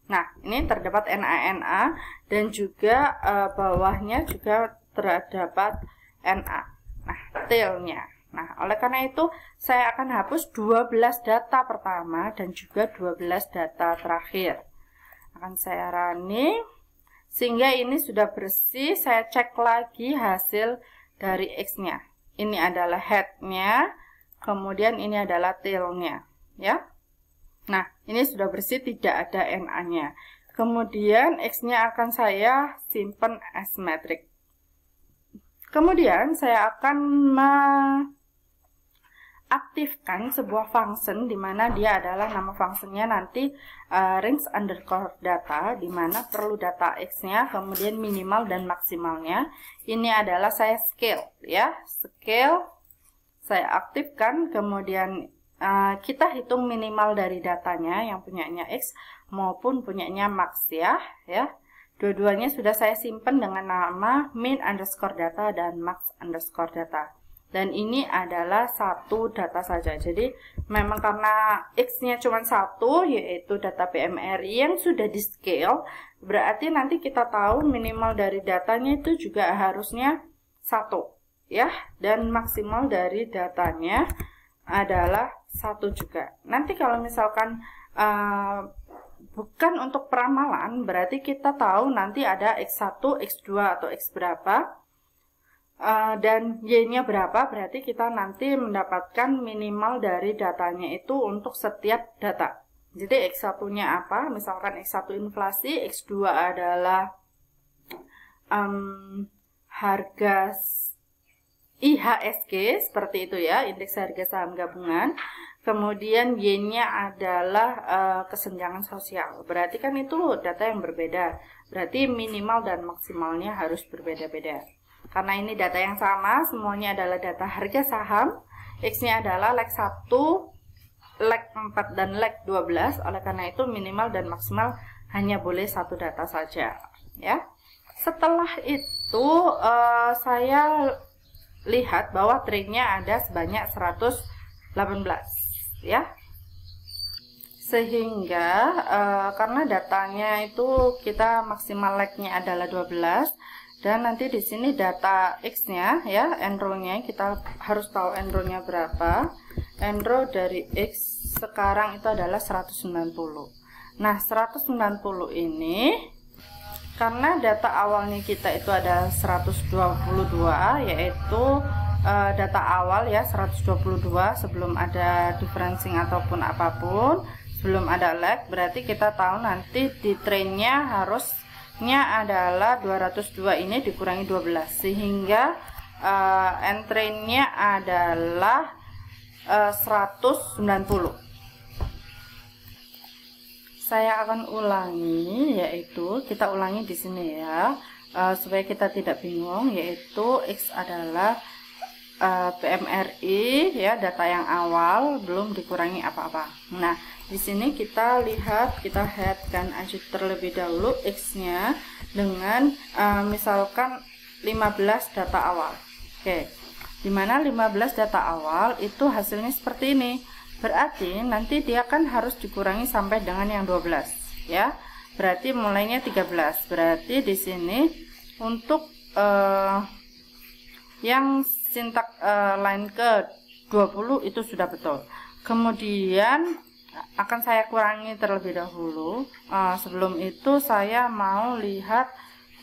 Nah, ini terdapat NA NA dan juga e, bawahnya juga terdapat NA. Nah, tail nya. Nah, oleh karena itu saya akan hapus 12 data pertama dan juga 12 data terakhir. Akan saya running sehingga ini sudah bersih, saya cek lagi hasil dari X-nya. Ini adalah head-nya, kemudian ini adalah tail-nya. Ya. Nah, ini sudah bersih, tidak ada NA-nya. Kemudian X-nya akan saya simpan as matrix. Kemudian saya akan aktifkan sebuah function di mana dia adalah nama functionnya nanti uh, range underscore data di mana perlu data x-nya kemudian minimal dan maksimalnya ini adalah saya scale ya scale saya aktifkan kemudian uh, kita hitung minimal dari datanya yang punyanya x maupun punyanya max ya ya dua-duanya sudah saya simpan dengan nama min underscore data dan max underscore data dan ini adalah satu data saja. Jadi memang karena X-nya cuma satu yaitu data PMRI yang sudah di scale berarti nanti kita tahu minimal dari datanya itu juga harusnya satu ya dan maksimal dari datanya adalah satu juga. Nanti kalau misalkan uh, bukan untuk peramalan berarti kita tahu nanti ada X1, X2 atau X berapa Eh, dan Y-nya berapa berarti kita nanti mendapatkan minimal dari datanya itu untuk setiap data. Jadi X1-nya apa? Misalkan X1 inflasi, X2 adalah um, harga IHSG, seperti itu ya, indeks harga saham gabungan. Kemudian Y-nya adalah uh, kesenjangan sosial. Berarti kan itu data yang berbeda. Berarti minimal dan maksimalnya harus berbeda-beda. Karena ini data yang sama, semuanya adalah data harga saham. X-nya adalah leg 1, leg 4, dan leg 12. Oleh karena itu minimal dan maksimal hanya boleh satu data saja. ya. Setelah itu uh, saya lihat bahwa triknya ada sebanyak 118. ya sehingga uh, karena datanya itu kita maksimal lagnya adalah 12 dan nanti di sini data x-nya ya enrollnya kita harus tahu enrollnya berapa enroll dari x sekarang itu adalah 190 nah 190 ini karena data awalnya kita itu ada 122 yaitu uh, data awal ya 122 sebelum ada differencing ataupun apapun sebelum ada lag berarti kita tahu nanti di trainnya harus nya adalah 202 ini dikurangi 12 sehingga uh, eh, entry adalah eh, uh, 190 saya akan ulangi yaitu kita ulangi di sini ya uh, supaya kita tidak bingung yaitu X adalah uh, PMRI ya data yang awal belum dikurangi apa-apa nah di sini kita lihat kita headkan aja terlebih dahulu x-nya dengan uh, misalkan 15 data awal. Oke. Dimana 15 data awal itu hasilnya seperti ini. Berarti nanti dia kan harus dikurangi sampai dengan yang 12, ya. Berarti mulainya 13. Berarti di sini untuk uh, yang sintak uh, line ke 20 itu sudah betul. Kemudian akan saya kurangi terlebih dahulu uh, sebelum itu saya mau lihat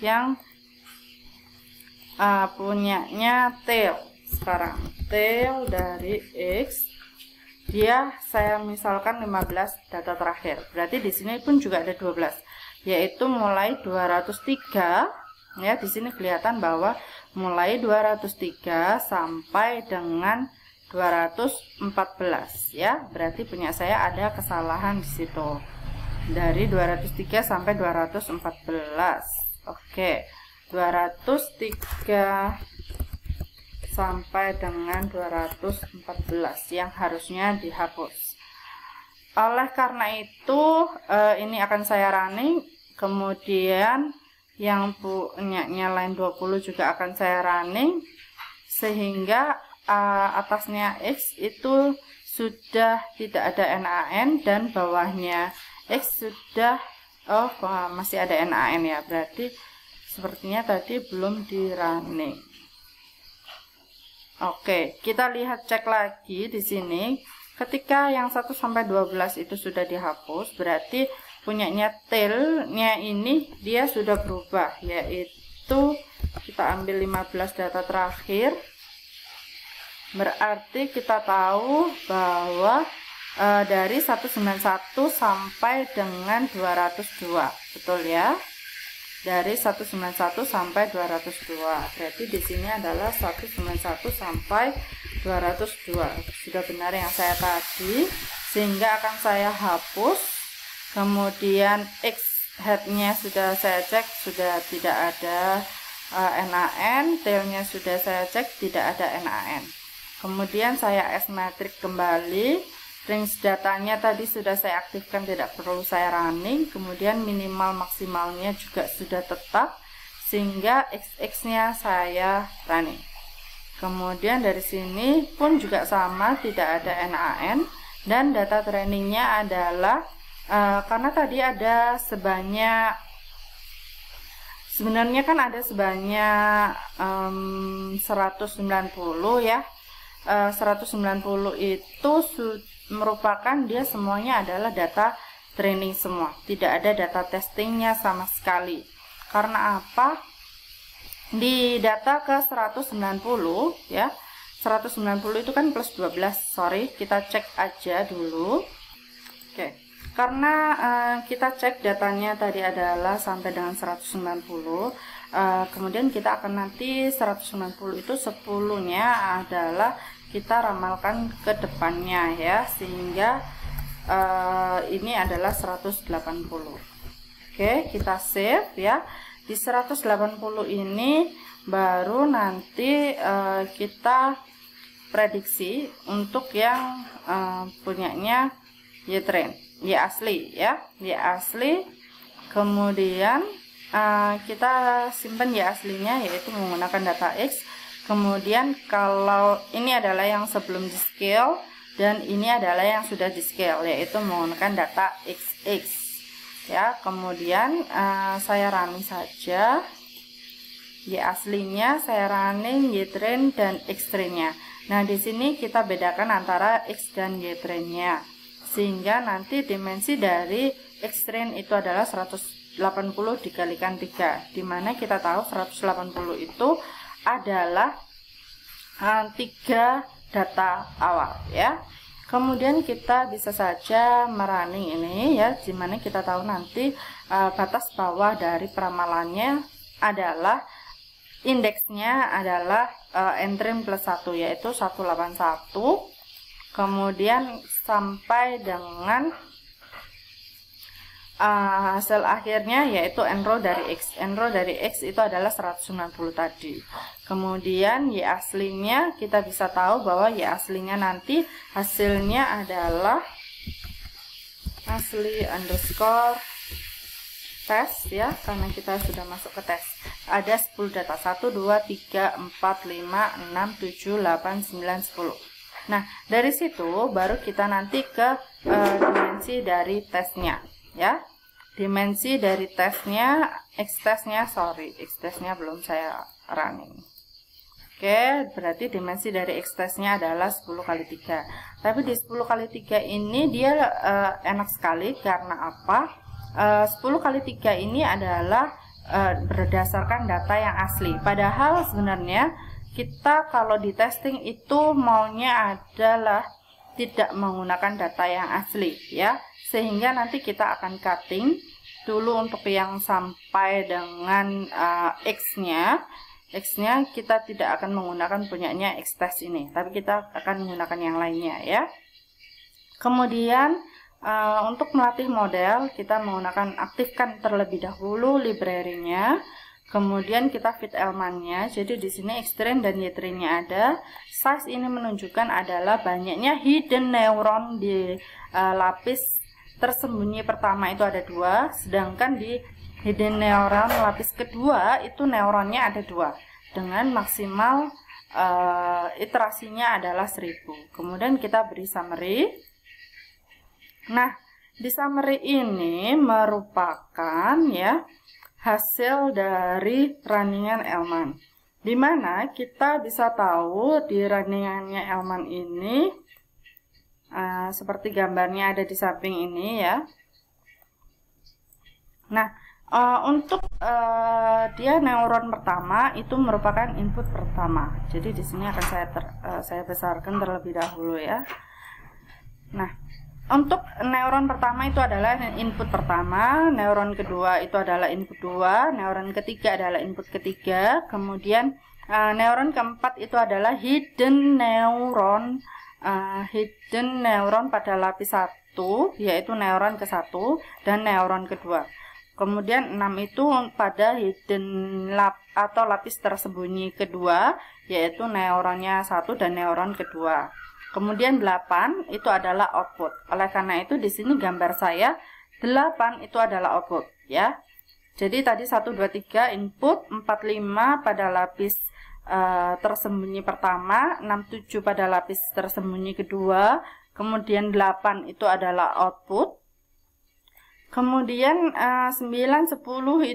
yang uh, punyanya tail sekarang tail dari X dia saya misalkan 15 data terakhir berarti di sini pun juga ada 12 yaitu mulai 203 ya di sini kelihatan bahwa mulai 203 sampai dengan 214 ya. Berarti punya saya ada kesalahan di situ. Dari 203 sampai 214. Oke. 203 sampai dengan 214 yang harusnya dihapus. Oleh karena itu, eh, ini akan saya running, kemudian yang punya lain 20 juga akan saya running sehingga Eh, atasnya X itu sudah tidak ada NaN dan bawahnya X sudah oh masih ada NaN ya berarti sepertinya tadi belum di running Oke kita lihat cek lagi di sini ketika yang 1 sampai 12 itu sudah dihapus berarti punyanya tailnya ini dia sudah berubah yaitu kita ambil 15 data terakhir berarti kita tahu bahwa e, dari 191 sampai dengan 202 betul ya dari 191 sampai 202 berarti di sini adalah 191 sampai 202 sudah benar yang saya tadi sehingga akan saya hapus kemudian X headnya sudah saya cek sudah tidak ada uh, eh, NAN tailnya sudah saya cek tidak ada NAN Kemudian saya S matrix kembali. Range datanya tadi sudah saya aktifkan tidak perlu saya running. Kemudian minimal maksimalnya juga sudah tetap sehingga XX-nya saya running. Kemudian dari sini pun juga sama tidak ada NAN dan data trainingnya adalah uh, karena tadi ada sebanyak sebenarnya kan ada sebanyak um, 190 ya Eh, sembilan 190 itu merupakan dia semuanya adalah data training semua tidak ada data testingnya sama sekali karena apa di data ke 190 ya 190 itu kan plus 12 sorry kita cek aja dulu oke karena uh, kita cek datanya tadi adalah sampai dengan 190 Eh, kemudian kita akan nanti 190 itu 10 nya adalah kita ramalkan ke depannya ya sehingga uh, ini adalah 180 oke kita save ya di 180 ini baru nanti uh, kita prediksi untuk yang uh, punyanya Y trend Y asli ya Y asli kemudian Eh, kita simpan ya aslinya yaitu menggunakan data X kemudian kalau ini adalah yang sebelum di scale dan ini adalah yang sudah di scale yaitu menggunakan data XX ya kemudian uh, saya running saja Y aslinya saya running Y train dan X trainnya nah di sini kita bedakan antara X dan Y trainnya sehingga nanti dimensi dari X train itu adalah 100 80 dikalikan 3 dimana kita tahu 180 itu adalah 3 eh, data awal ya kemudian kita bisa saja merunning ini ya dimana kita tahu nanti uh, batas bawah dari peramalannya adalah indeksnya adalah uh, eh, entry plus 1 yaitu 181 kemudian sampai dengan uh, ah, hasil akhirnya yaitu enro dari x. enro dari x itu adalah 190 tadi. Kemudian y aslinya kita bisa tahu bahwa y aslinya nanti hasilnya adalah asli underscore tes ya karena kita sudah masuk ke tes ada 10 data 1 2 3 4 5 6 7 8 9 10 Nah, dari situ baru kita nanti ke uh, dimensi dari tesnya ya dimensi dari tesnya x testnya sorry x testnya belum saya running oke berarti dimensi dari x testnya adalah 10 kali 3 tapi di 10 kali 3 ini dia uh, enak sekali karena apa eh, uh, 10 kali 3 ini adalah uh, berdasarkan data yang asli padahal sebenarnya kita kalau di testing itu maunya adalah tidak menggunakan data yang asli ya sehingga nanti kita akan cutting dulu untuk yang sampai dengan uh, X-nya X-nya kita tidak akan menggunakan punyanya X-test ini, tapi kita akan menggunakan yang lainnya ya. Kemudian uh, untuk melatih model, kita menggunakan aktifkan terlebih dahulu library-nya, kemudian kita fit elemennya. Jadi di sini x dan y nya ada. Size ini menunjukkan adalah banyaknya hidden neuron di uh, lapis tersembunyi pertama itu ada dua, sedangkan di hidden neuron lapis kedua itu neuronnya ada dua dengan maksimal uh, iterasinya adalah 1000. Kemudian kita beri summary. Nah, di summary ini merupakan ya hasil dari runningan Elman. Di mana kita bisa tahu di runningannya Elman ini Ah, seperti gambarnya ada di samping ini ya. Nah, uh, untuk uh, dia neuron pertama itu merupakan input pertama. Jadi di sini akan saya ter, uh, saya besarkan terlebih dahulu ya. Nah, untuk neuron pertama itu adalah input pertama, neuron kedua itu adalah input dua, neuron ketiga adalah input ketiga, kemudian uh, neuron keempat itu adalah hidden neuron uh, hidden neuron pada lapis 1 yaitu neuron ke-1 dan neuron kedua. Kemudian 6 itu pada hidden lap atau lapis tersembunyi kedua yaitu neuronnya 1 dan neuron kedua. Kemudian 8 itu adalah output. Oleh karena itu di sini gambar saya 8 itu adalah output ya. Jadi tadi 1 2 3 input, 4 5 pada lapis uh, tersembunyi pertama, 67 pada lapis tersembunyi kedua, kemudian 8 itu adalah output. Kemudian uh, 9, 10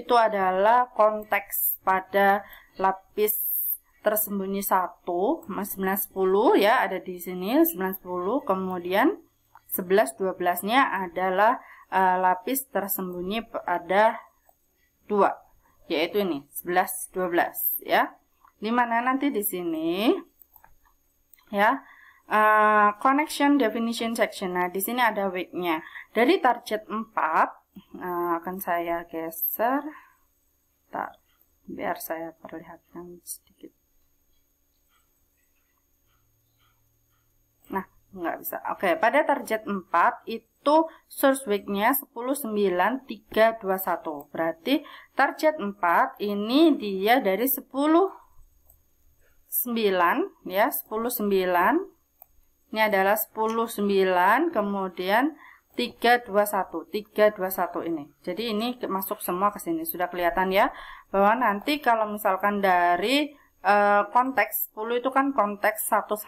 itu adalah konteks pada lapis tersembunyi 1, 9, 10 ya ada di sini 9, 10, kemudian 11, 12 nya adalah uh, lapis tersembunyi ada 2 yaitu ini 11, 12 ya dimana nanti di sini ya uh, connection definition section nah di sini ada weightnya dari target 4 uh, eh, akan saya geser tak biar saya perlihatkan sedikit nah nggak bisa oke okay, pada target 4 itu source weight-nya 109321. berarti target 4 ini dia dari 10 9 ya 10 9 ini adalah 10 9 kemudian 321 321 ini jadi ini masuk semua ke sini sudah kelihatan ya bahwa nanti kalau misalkan dari uh, konteks 10 itu kan konteks 11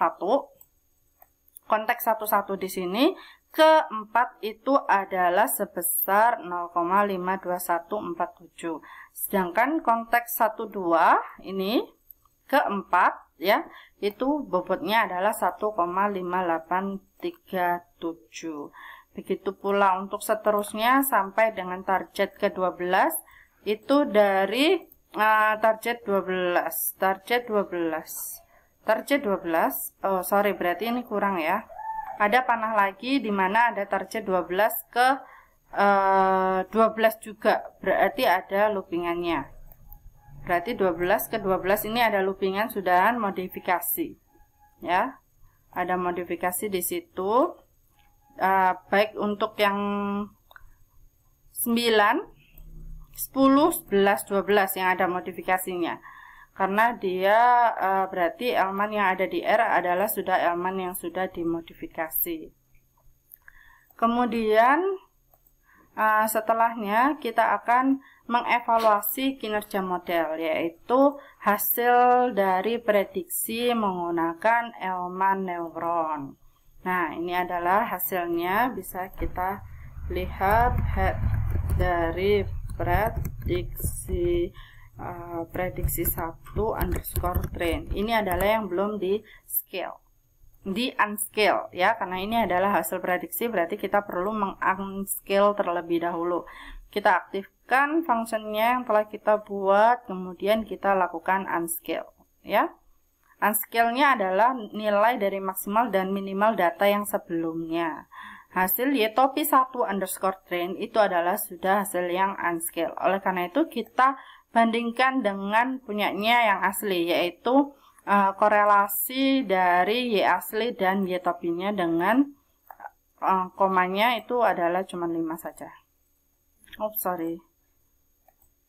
konteks 11 di sini keempat itu adalah sebesar 0,52147 sedangkan konteks 12 ini keempat ya itu bobotnya adalah 1,5837 begitu pula untuk seterusnya sampai dengan target ke-12 itu dari uh, target 12 target 12 target 12 oh sorry berarti ini kurang ya ada panah lagi di mana ada target 12 ke uh, eh, 12 juga berarti ada loopingannya Berarti 12 ke 12 ini ada loopingan sudah modifikasi. Ya. Ada modifikasi di situ. Uh, baik untuk yang 9, 10, 11, 12 yang ada modifikasinya. Karena dia uh, berarti elemen yang ada di R adalah sudah elemen yang sudah dimodifikasi. Kemudian uh, setelahnya kita akan mengevaluasi kinerja model, yaitu hasil dari prediksi menggunakan Elman neuron. Nah, ini adalah hasilnya bisa kita lihat head dari prediksi uh, prediksi Sabtu underscore train. Ini adalah yang belum di scale di unscale ya karena ini adalah hasil prediksi berarti kita perlu mengunscale terlebih dahulu kita aktif masukkan functionnya yang telah kita buat, kemudian kita lakukan unscale. Ya. Unscale-nya adalah nilai dari maksimal dan minimal data yang sebelumnya. Hasil yetopi satu underscore train itu adalah sudah hasil yang unscale. Oleh karena itu kita bandingkan dengan punyanya yang asli, yaitu uh, korelasi dari Y asli dan Y topinya dengan uh, komanya itu adalah cuma 5 saja. Oh, sorry.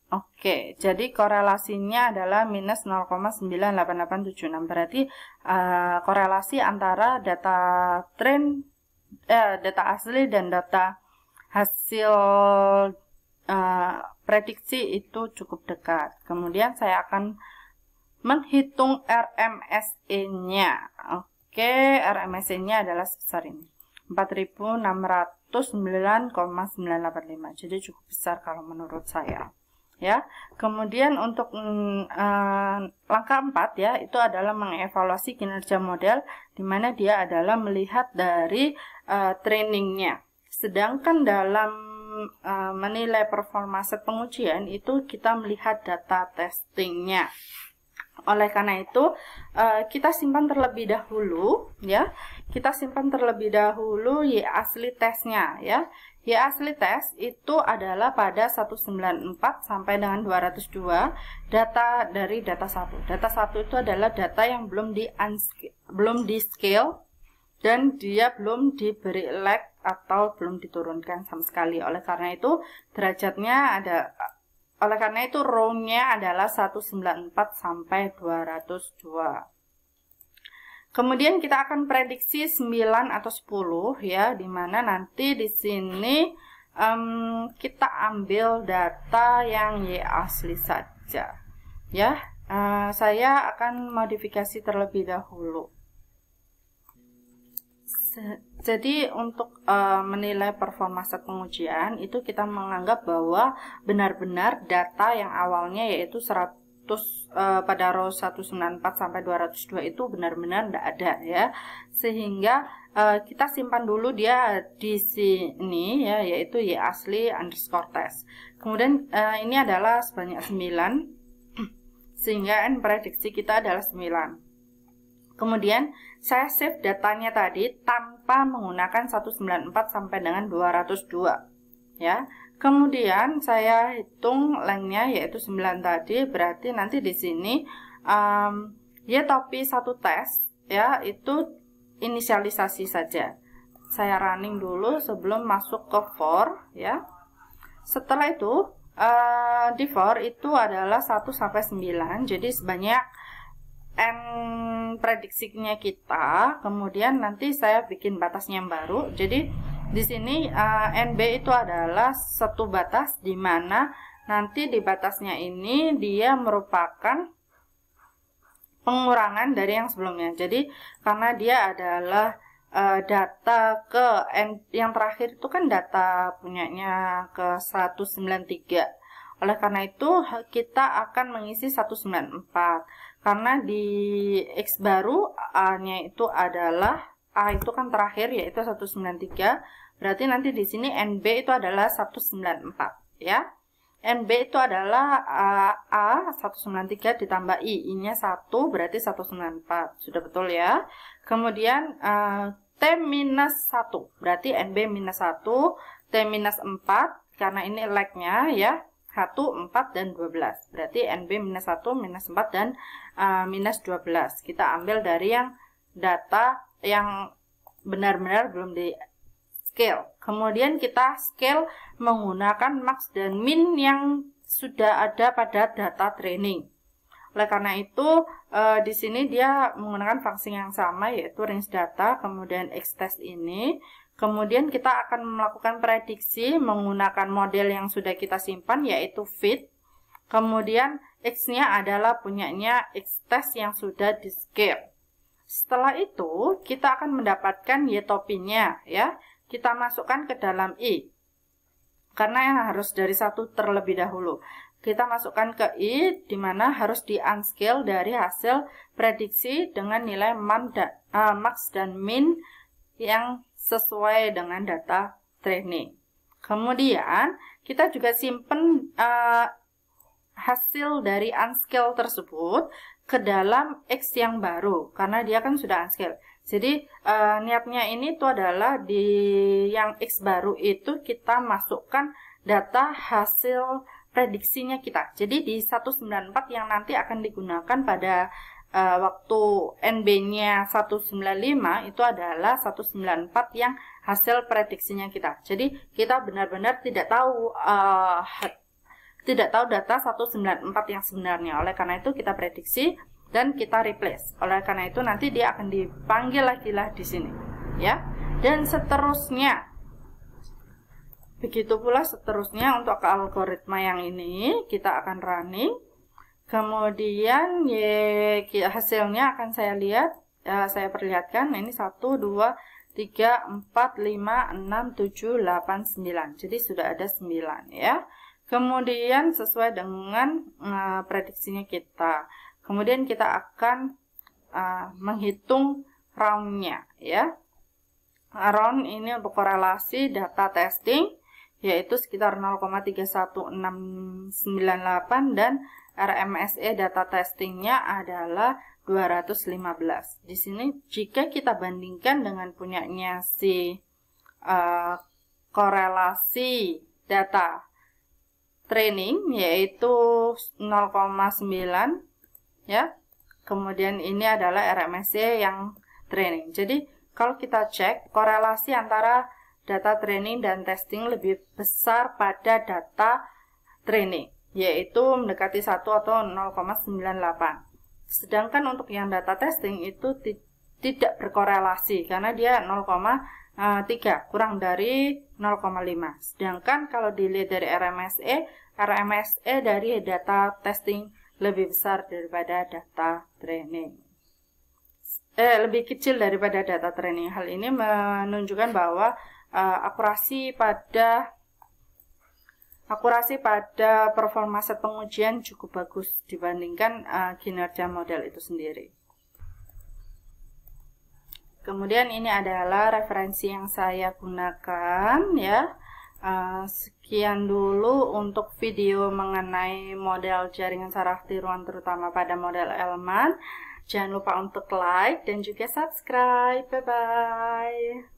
Oke, jadi korelasinya adalah minus 0,98876. Berarti uh, korelasi antara data tren, uh, data asli dan data hasil uh, prediksi itu cukup dekat. Kemudian saya akan menghitung RMSE-nya. Oke, RMSE-nya adalah sebesar ini. 4609,985. Jadi cukup besar kalau menurut saya ya. Kemudian untuk uh, langkah empat ya itu adalah mengevaluasi kinerja model di mana dia adalah melihat dari uh, trainingnya. Sedangkan dalam uh, menilai performa set pengujian itu kita melihat data testingnya. Oleh karena itu, kita simpan terlebih dahulu ya. Kita simpan terlebih dahulu ya asli tesnya ya. Ya asli tes itu adalah pada 194 sampai dengan 202 data dari data 1. Data 1 itu adalah data yang belum di belum di scale dan dia belum diberi lag atau belum diturunkan sama sekali. Oleh karena itu derajatnya ada oleh karena itu row-nya adalah 194 sampai 202. Kemudian kita akan prediksi 9 atau 10 ya, di mana nanti di sini um, kita ambil data yang Y asli saja. Ya, uh, saya akan modifikasi terlebih dahulu. jadi untuk uh, menilai performa set pengujian itu kita menganggap bahwa benar-benar data yang awalnya yaitu 100 terus e, pada row 194 sampai 202 itu benar-benar tidak ada ya sehingga e, kita simpan dulu dia di sini ya yaitu y asli underscore test kemudian e, ini adalah sebanyak 9 sehingga n kan prediksi kita adalah 9 kemudian saya save datanya tadi tanpa menggunakan 194 sampai dengan 202 ya Kemudian saya hitung lengthnya yaitu 9 tadi, berarti nanti di sini um, ya topi satu tes ya itu inisialisasi saja. Saya running dulu sebelum masuk ke for ya. Setelah itu uh, di for itu adalah 1 sampai 9, jadi sebanyak n prediksinya kita. Kemudian nanti saya bikin batasnya yang baru. Jadi di sini uh, eh, NB itu adalah satu batas di mana nanti di batasnya ini dia merupakan pengurangan dari yang sebelumnya. Jadi karena dia adalah uh, data ke N, yang terakhir itu kan data punyanya ke 193. Oleh karena itu kita akan mengisi 194 karena di X baru A-nya itu adalah A itu kan terakhir yaitu 193. Berarti nanti di sini NB itu adalah 194 ya. NB itu adalah eh, A, A 193 ditambah I. I-nya 1 berarti 194. Sudah betul ya. Kemudian eh, T minus 1. Berarti NB minus 1. T minus 4. Karena ini lag-nya ya. 1, 4, dan 12. Berarti NB minus 1, minus 4, dan uh, minus 12. Kita ambil dari yang data yang benar-benar belum di scale. Kemudian kita scale menggunakan max dan min yang sudah ada pada data training. Oleh karena itu, eh, di sini dia menggunakan fungsi yang sama yaitu range data, kemudian x-test ini. Kemudian kita akan melakukan prediksi menggunakan model yang sudah kita simpan yaitu fit. Kemudian x-nya adalah punyanya x-test yang sudah di-scale. Setelah itu, kita akan mendapatkan y topinya ya. Kita masukkan ke dalam i. Karena yang harus dari satu terlebih dahulu. Kita masukkan ke i, di mana harus di unscale dari hasil prediksi dengan nilai eh, max dan min yang sesuai dengan data training. Kemudian, kita juga simpen uh, hasil dari unscale tersebut ke dalam X yang baru karena dia kan sudah unscale. Jadi eh, niatnya ini itu adalah di yang X baru itu kita masukkan data hasil prediksinya kita. Jadi di 194 yang nanti akan digunakan pada uh, waktu NB-nya 195 itu adalah 194 yang hasil prediksinya kita. Jadi kita benar-benar tidak tahu uh, tidak tahu data 194 yang sebenarnya. Oleh karena itu kita prediksi dan kita replace. Oleh karena itu nanti dia akan dipanggil lagi lah di sini, ya. Dan seterusnya. Begitu pula seterusnya untuk ke algoritma yang ini kita akan running. Kemudian ye, hasilnya akan saya lihat, ya, saya perlihatkan. Ini 1, 2, 3, 4, 5, 6, 7, 8, 9. Jadi sudah ada 9 ya. Kemudian sesuai dengan uh, prediksinya kita. Kemudian kita akan uh, menghitung roundnya ya. Round ini untuk korelasi data testing yaitu sekitar 0,31698 dan RMSE data testingnya adalah 215. Di sini jika kita bandingkan dengan punyanya si uh, korelasi data training yaitu 0,9 ya. Kemudian ini adalah RMSC yang training. Jadi kalau kita cek korelasi antara data training dan testing lebih besar pada data training yaitu mendekati 1 atau 0,98. Sedangkan untuk yang data testing itu tidak berkorelasi karena dia uh, kurang dari 0,5. Sedangkan kalau dilihat dari RMSE, RMSE dari data testing lebih besar daripada data training. Eh, lebih kecil daripada data training. Hal ini menunjukkan bahwa uh, akurasi pada akurasi pada performa set pengujian cukup bagus dibandingkan uh, kinerja model itu sendiri. Kemudian ini adalah referensi yang saya gunakan ya. Eh, sekian dulu untuk video mengenai model jaringan saraf tiruan terutama pada model Elman. Jangan lupa untuk like dan juga subscribe. Bye-bye.